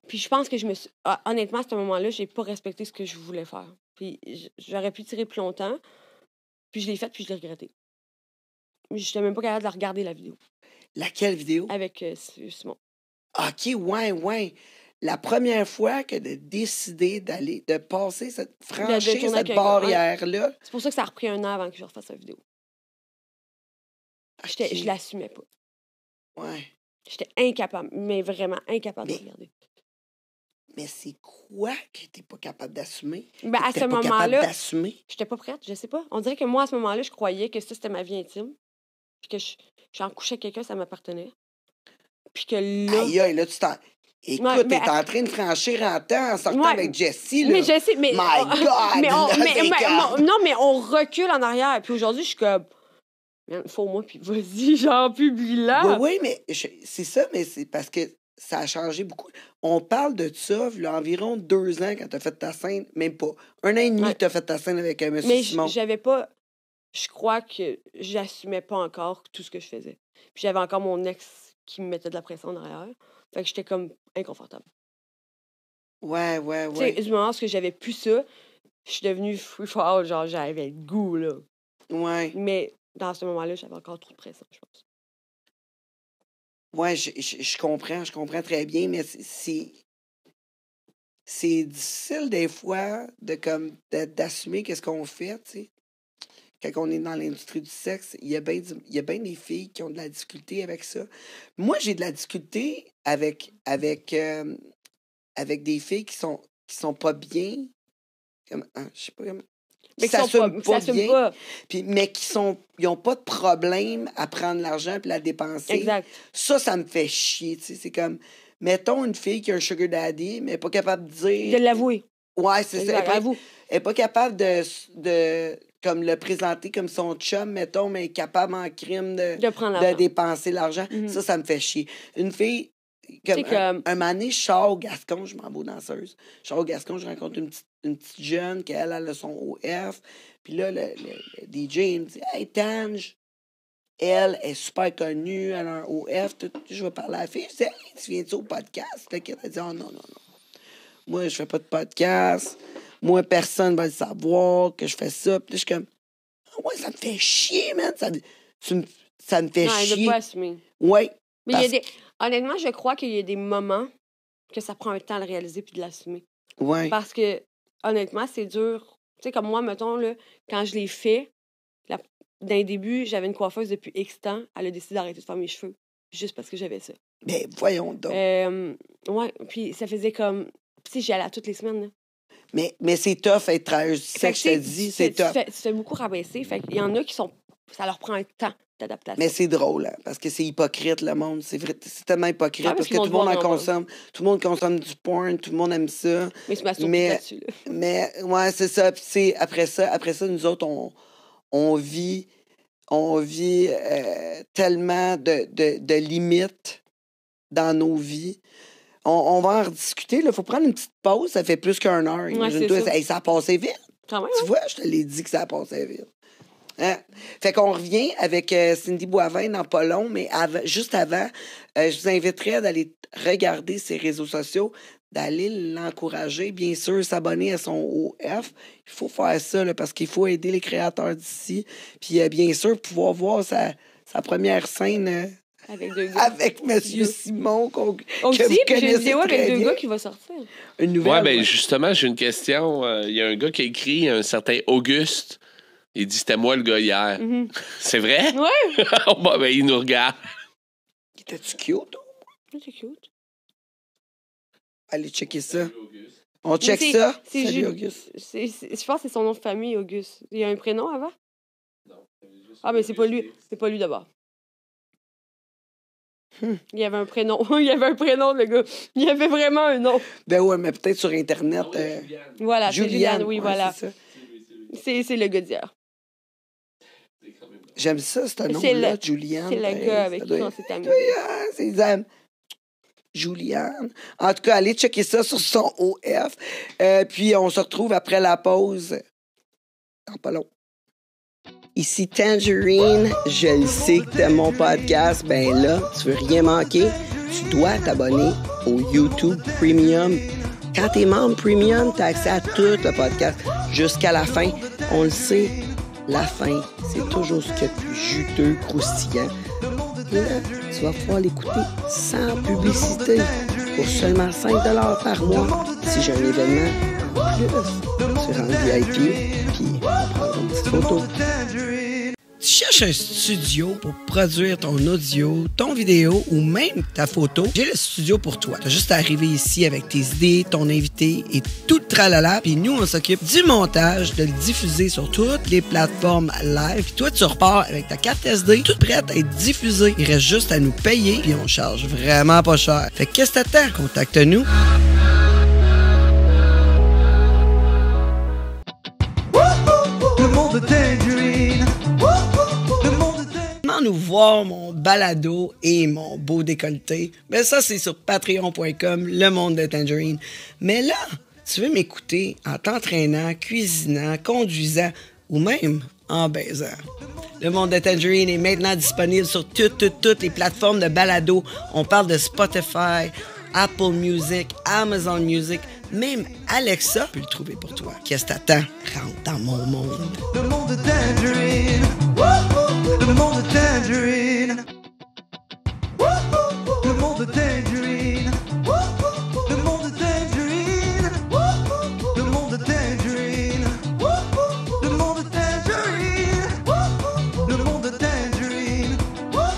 Puis je pense que je me suis. Ah, honnêtement, à ce moment-là, j'ai pas respecté ce que je voulais faire. Puis j'aurais pu tirer plus longtemps. Puis je l'ai faite, puis je l'ai Je J'étais même pas capable de regarder, la vidéo. Laquelle vidéo? Avec euh, Simon. Ah, OK, ouais, ouais la première fois que de décider d'aller, de passer cette, franchir cette barrière-là. C'est pour ça que ça a repris un an avant que je refasse la vidéo. Je Je l'assumais pas. Ouais. J'étais incapable, mais vraiment incapable de regarder. Mais c'est quoi que t'es pas capable d'assumer? Ben, à ce moment-là, j'étais pas prête, je sais pas. On dirait que moi, à ce moment-là, je croyais que ça, c'était ma vie intime. Puis que j'en je, couchais quelqu'un, ça m'appartenait. Puis que là... là, tu Écoute, t'es en train de franchir en temps en sortant avec Jessie. Mais Jessie, mais. My God! Mais on, non, mais on recule en arrière. Puis aujourd'hui, je suis comme. Faut moi, puis vas-y, j'en publie là. Oui, mais c'est ça, mais c'est parce que ça a changé beaucoup. On parle de ça, il y a environ deux ans quand t'as fait ta scène, même pas. Un an et demi que t'as fait ta scène avec un euh, monsieur Mais j'avais pas. Je crois que j'assumais pas encore tout ce que je faisais. Puis j'avais encore mon ex qui me mettait de la pression en arrière. Fait que j'étais comme inconfortable. Ouais, ouais, ouais. Tu sais, du moment où j'avais plus ça, je suis devenue free fall, genre j'avais le goût, là. Ouais. Mais dans ce moment-là, j'avais encore trop de pression, je pense. Ouais, je, je, comprends, je comprends très bien, mais c'est. C'est difficile des fois de comme d'assumer qu'est-ce qu'on fait, tu sais quand on est dans l'industrie du sexe, il y a bien des filles qui ont de la difficulté avec ça. Moi, j'ai de la difficulté avec, avec, euh, avec des filles qui sont, qui sont pas bien. Comme, hein, je sais pas comment. Mais qui s'assument pas, mais qui sont, ils ont pas de problème à prendre l'argent et la dépenser. Ça, ça me fait chier. C'est comme, mettons une fille qui a un sugar daddy, mais n'est pas capable de dire. De l'avouer. Ouais, c'est ça. Elle n'est pas, pas capable de, de, comme le présenter comme son chum, mettons, mais capable en crime de, de, dépenser l'argent. Mhm. Ça, ça me fait chier. Une fille, comme, un, mané, Charles Gascon, je m'en vais danseuse Charles Gascon, je rencontre une petite, jeune qui, elle, a son OF. Puis là, le, DJ, il me dit Hey, Tange, elle est super connue, elle a un OF. je vais parler à la fille. Je dis Hey, tu viens-tu au podcast Elle dit Oh, non, non, non. Moi, je fais pas de podcast moi, personne va le savoir que je fais ça. Puis là, je suis comme, ah ouais, ça me fait chier, man. Ça, ça fait chier. Non, pas Oui. Mais il y a des... Honnêtement, je crois qu'il y a des moments que ça prend un temps de réaliser puis de l'assumer. Oui. Parce que, honnêtement, c'est dur. Tu sais, comme moi, mettons, là, quand je l'ai fait, d'un début, j'avais une coiffeuse depuis X temps. Elle a décidé d'arrêter de faire mes cheveux juste parce que j'avais ça. Mais ben, voyons donc. Euh, ouais, puis ça faisait comme. sais, j'y allais toutes les semaines. Là. Mais, c'est tough être travailleuse du je te dis, c'est tough. Tu beaucoup rabaisser. il y en a qui sont. Ça leur prend un temps d'adaptation. Mais c'est drôle, hein, parce que c'est hypocrite, le monde. C'est tellement hypocrite, parce, que tout le monde en consomme. Tout le monde consomme du porn, tout le monde aime ça. Mais c'est mais, mais, ouais, c'est ça. après ça. Après ça, nous autres, on, vit, on vit euh, tellement de limites dans nos vies on, va en rediscuter. Il faut prendre une petite pause. Ça fait plus qu'une heure. ça. a passé vite. tu hein? vois, je te l'ai dit que ça a passé vite. Hein? Fait qu'on revient avec euh, Cindy Boivin dans pas mais juste avant, euh, je vous inviterai d'aller regarder ses réseaux sociaux, d'aller l'encourager, bien sûr, s'abonner à son OF. Il faut faire ça parce qu'il faut aider les créateurs d'ici. Puis euh, bien sûr, pouvoir voir sa, sa première scène avec deux gars. Avec M. Simon, qu'on que dit, vous j'ai une vidéo avec deux gars qui va sortir. Une nouvelle. Ouais, ben, justement, j'ai une question. Euh, il y a un gars qui a écrit, un certain Auguste. Il dit C'était moi le gars hier. Mm-hmm. C'est vrai? Oui. Oh, bon, bah, ben, il nous regarde. Il était-tu cute? Il était cute. Allez, checker ça. On check ça. Salut, Auguste. je pense que c'est son nom de famille, Auguste. Il y a un prénom avant? Non. Ah, mais c'est pas lui. C'est pas lui d'abord. Il y avait un prénom. il y avait un prénom, le gars. Il y avait vraiment un nom. Ben ouais, mais peut-être sur Internet. Euh, Juliane. Voilà, Julianne, oui, voilà. C'est le gars d'hier. J'aime ça, ce nom-là, Julianne. C'est le ben, gars avec qui on s'est amusé. Hein, c'est Julianne. En tout cas, allez checker ça sur son OF. Euh, puis on se retrouve après la pause. En pas long. Ici Tangerine, je le sais que t'aimes mon podcast, ben là, tu veux rien manquer, tu dois t'abonner au YouTube Premium. Quand t'es membre Premium, t'as accès à tout le podcast jusqu'à la fin. On le sait, la fin, c'est toujours ce qui est plus juteux, croustillant. Et là, tu vas pouvoir l'écouter sans publicité pour seulement 5 par mois si j'ai un événement je plus. Tu VIP, puis on tu cherches un studio pour produire ton audio, ton vidéo ou même ta photo, j'ai le studio pour toi. Tu T'as juste à arriver ici avec tes idées, ton invité et tout le tralala, puis nous on s'occupe du montage, de le diffuser sur toutes les plateformes live, puis toi tu repars avec ta carte SD toute prête à être diffusée. Il reste juste à nous payer, puis on charge vraiment pas cher. Fait qu'est-ce que t'attends? Contacte-nous. nous voir mon balado et mon beau décolleté, mais ben, ça, c'est sur patreon.com, le monde de Tangerine. Mais là, tu veux m'écouter en t'entraînant, cuisinant, conduisant ou même en baisant. Le monde de Tangerine est maintenant disponible sur toutes, les plateformes de balado. On parle de Spotify, Apple Music, Amazon Music, même Alexa peut le trouver pour toi. Qu'est-ce que t'attends? Rentre dans mon monde. Le monde de Tangerine. The moment mold tangerine. Woo-hoo.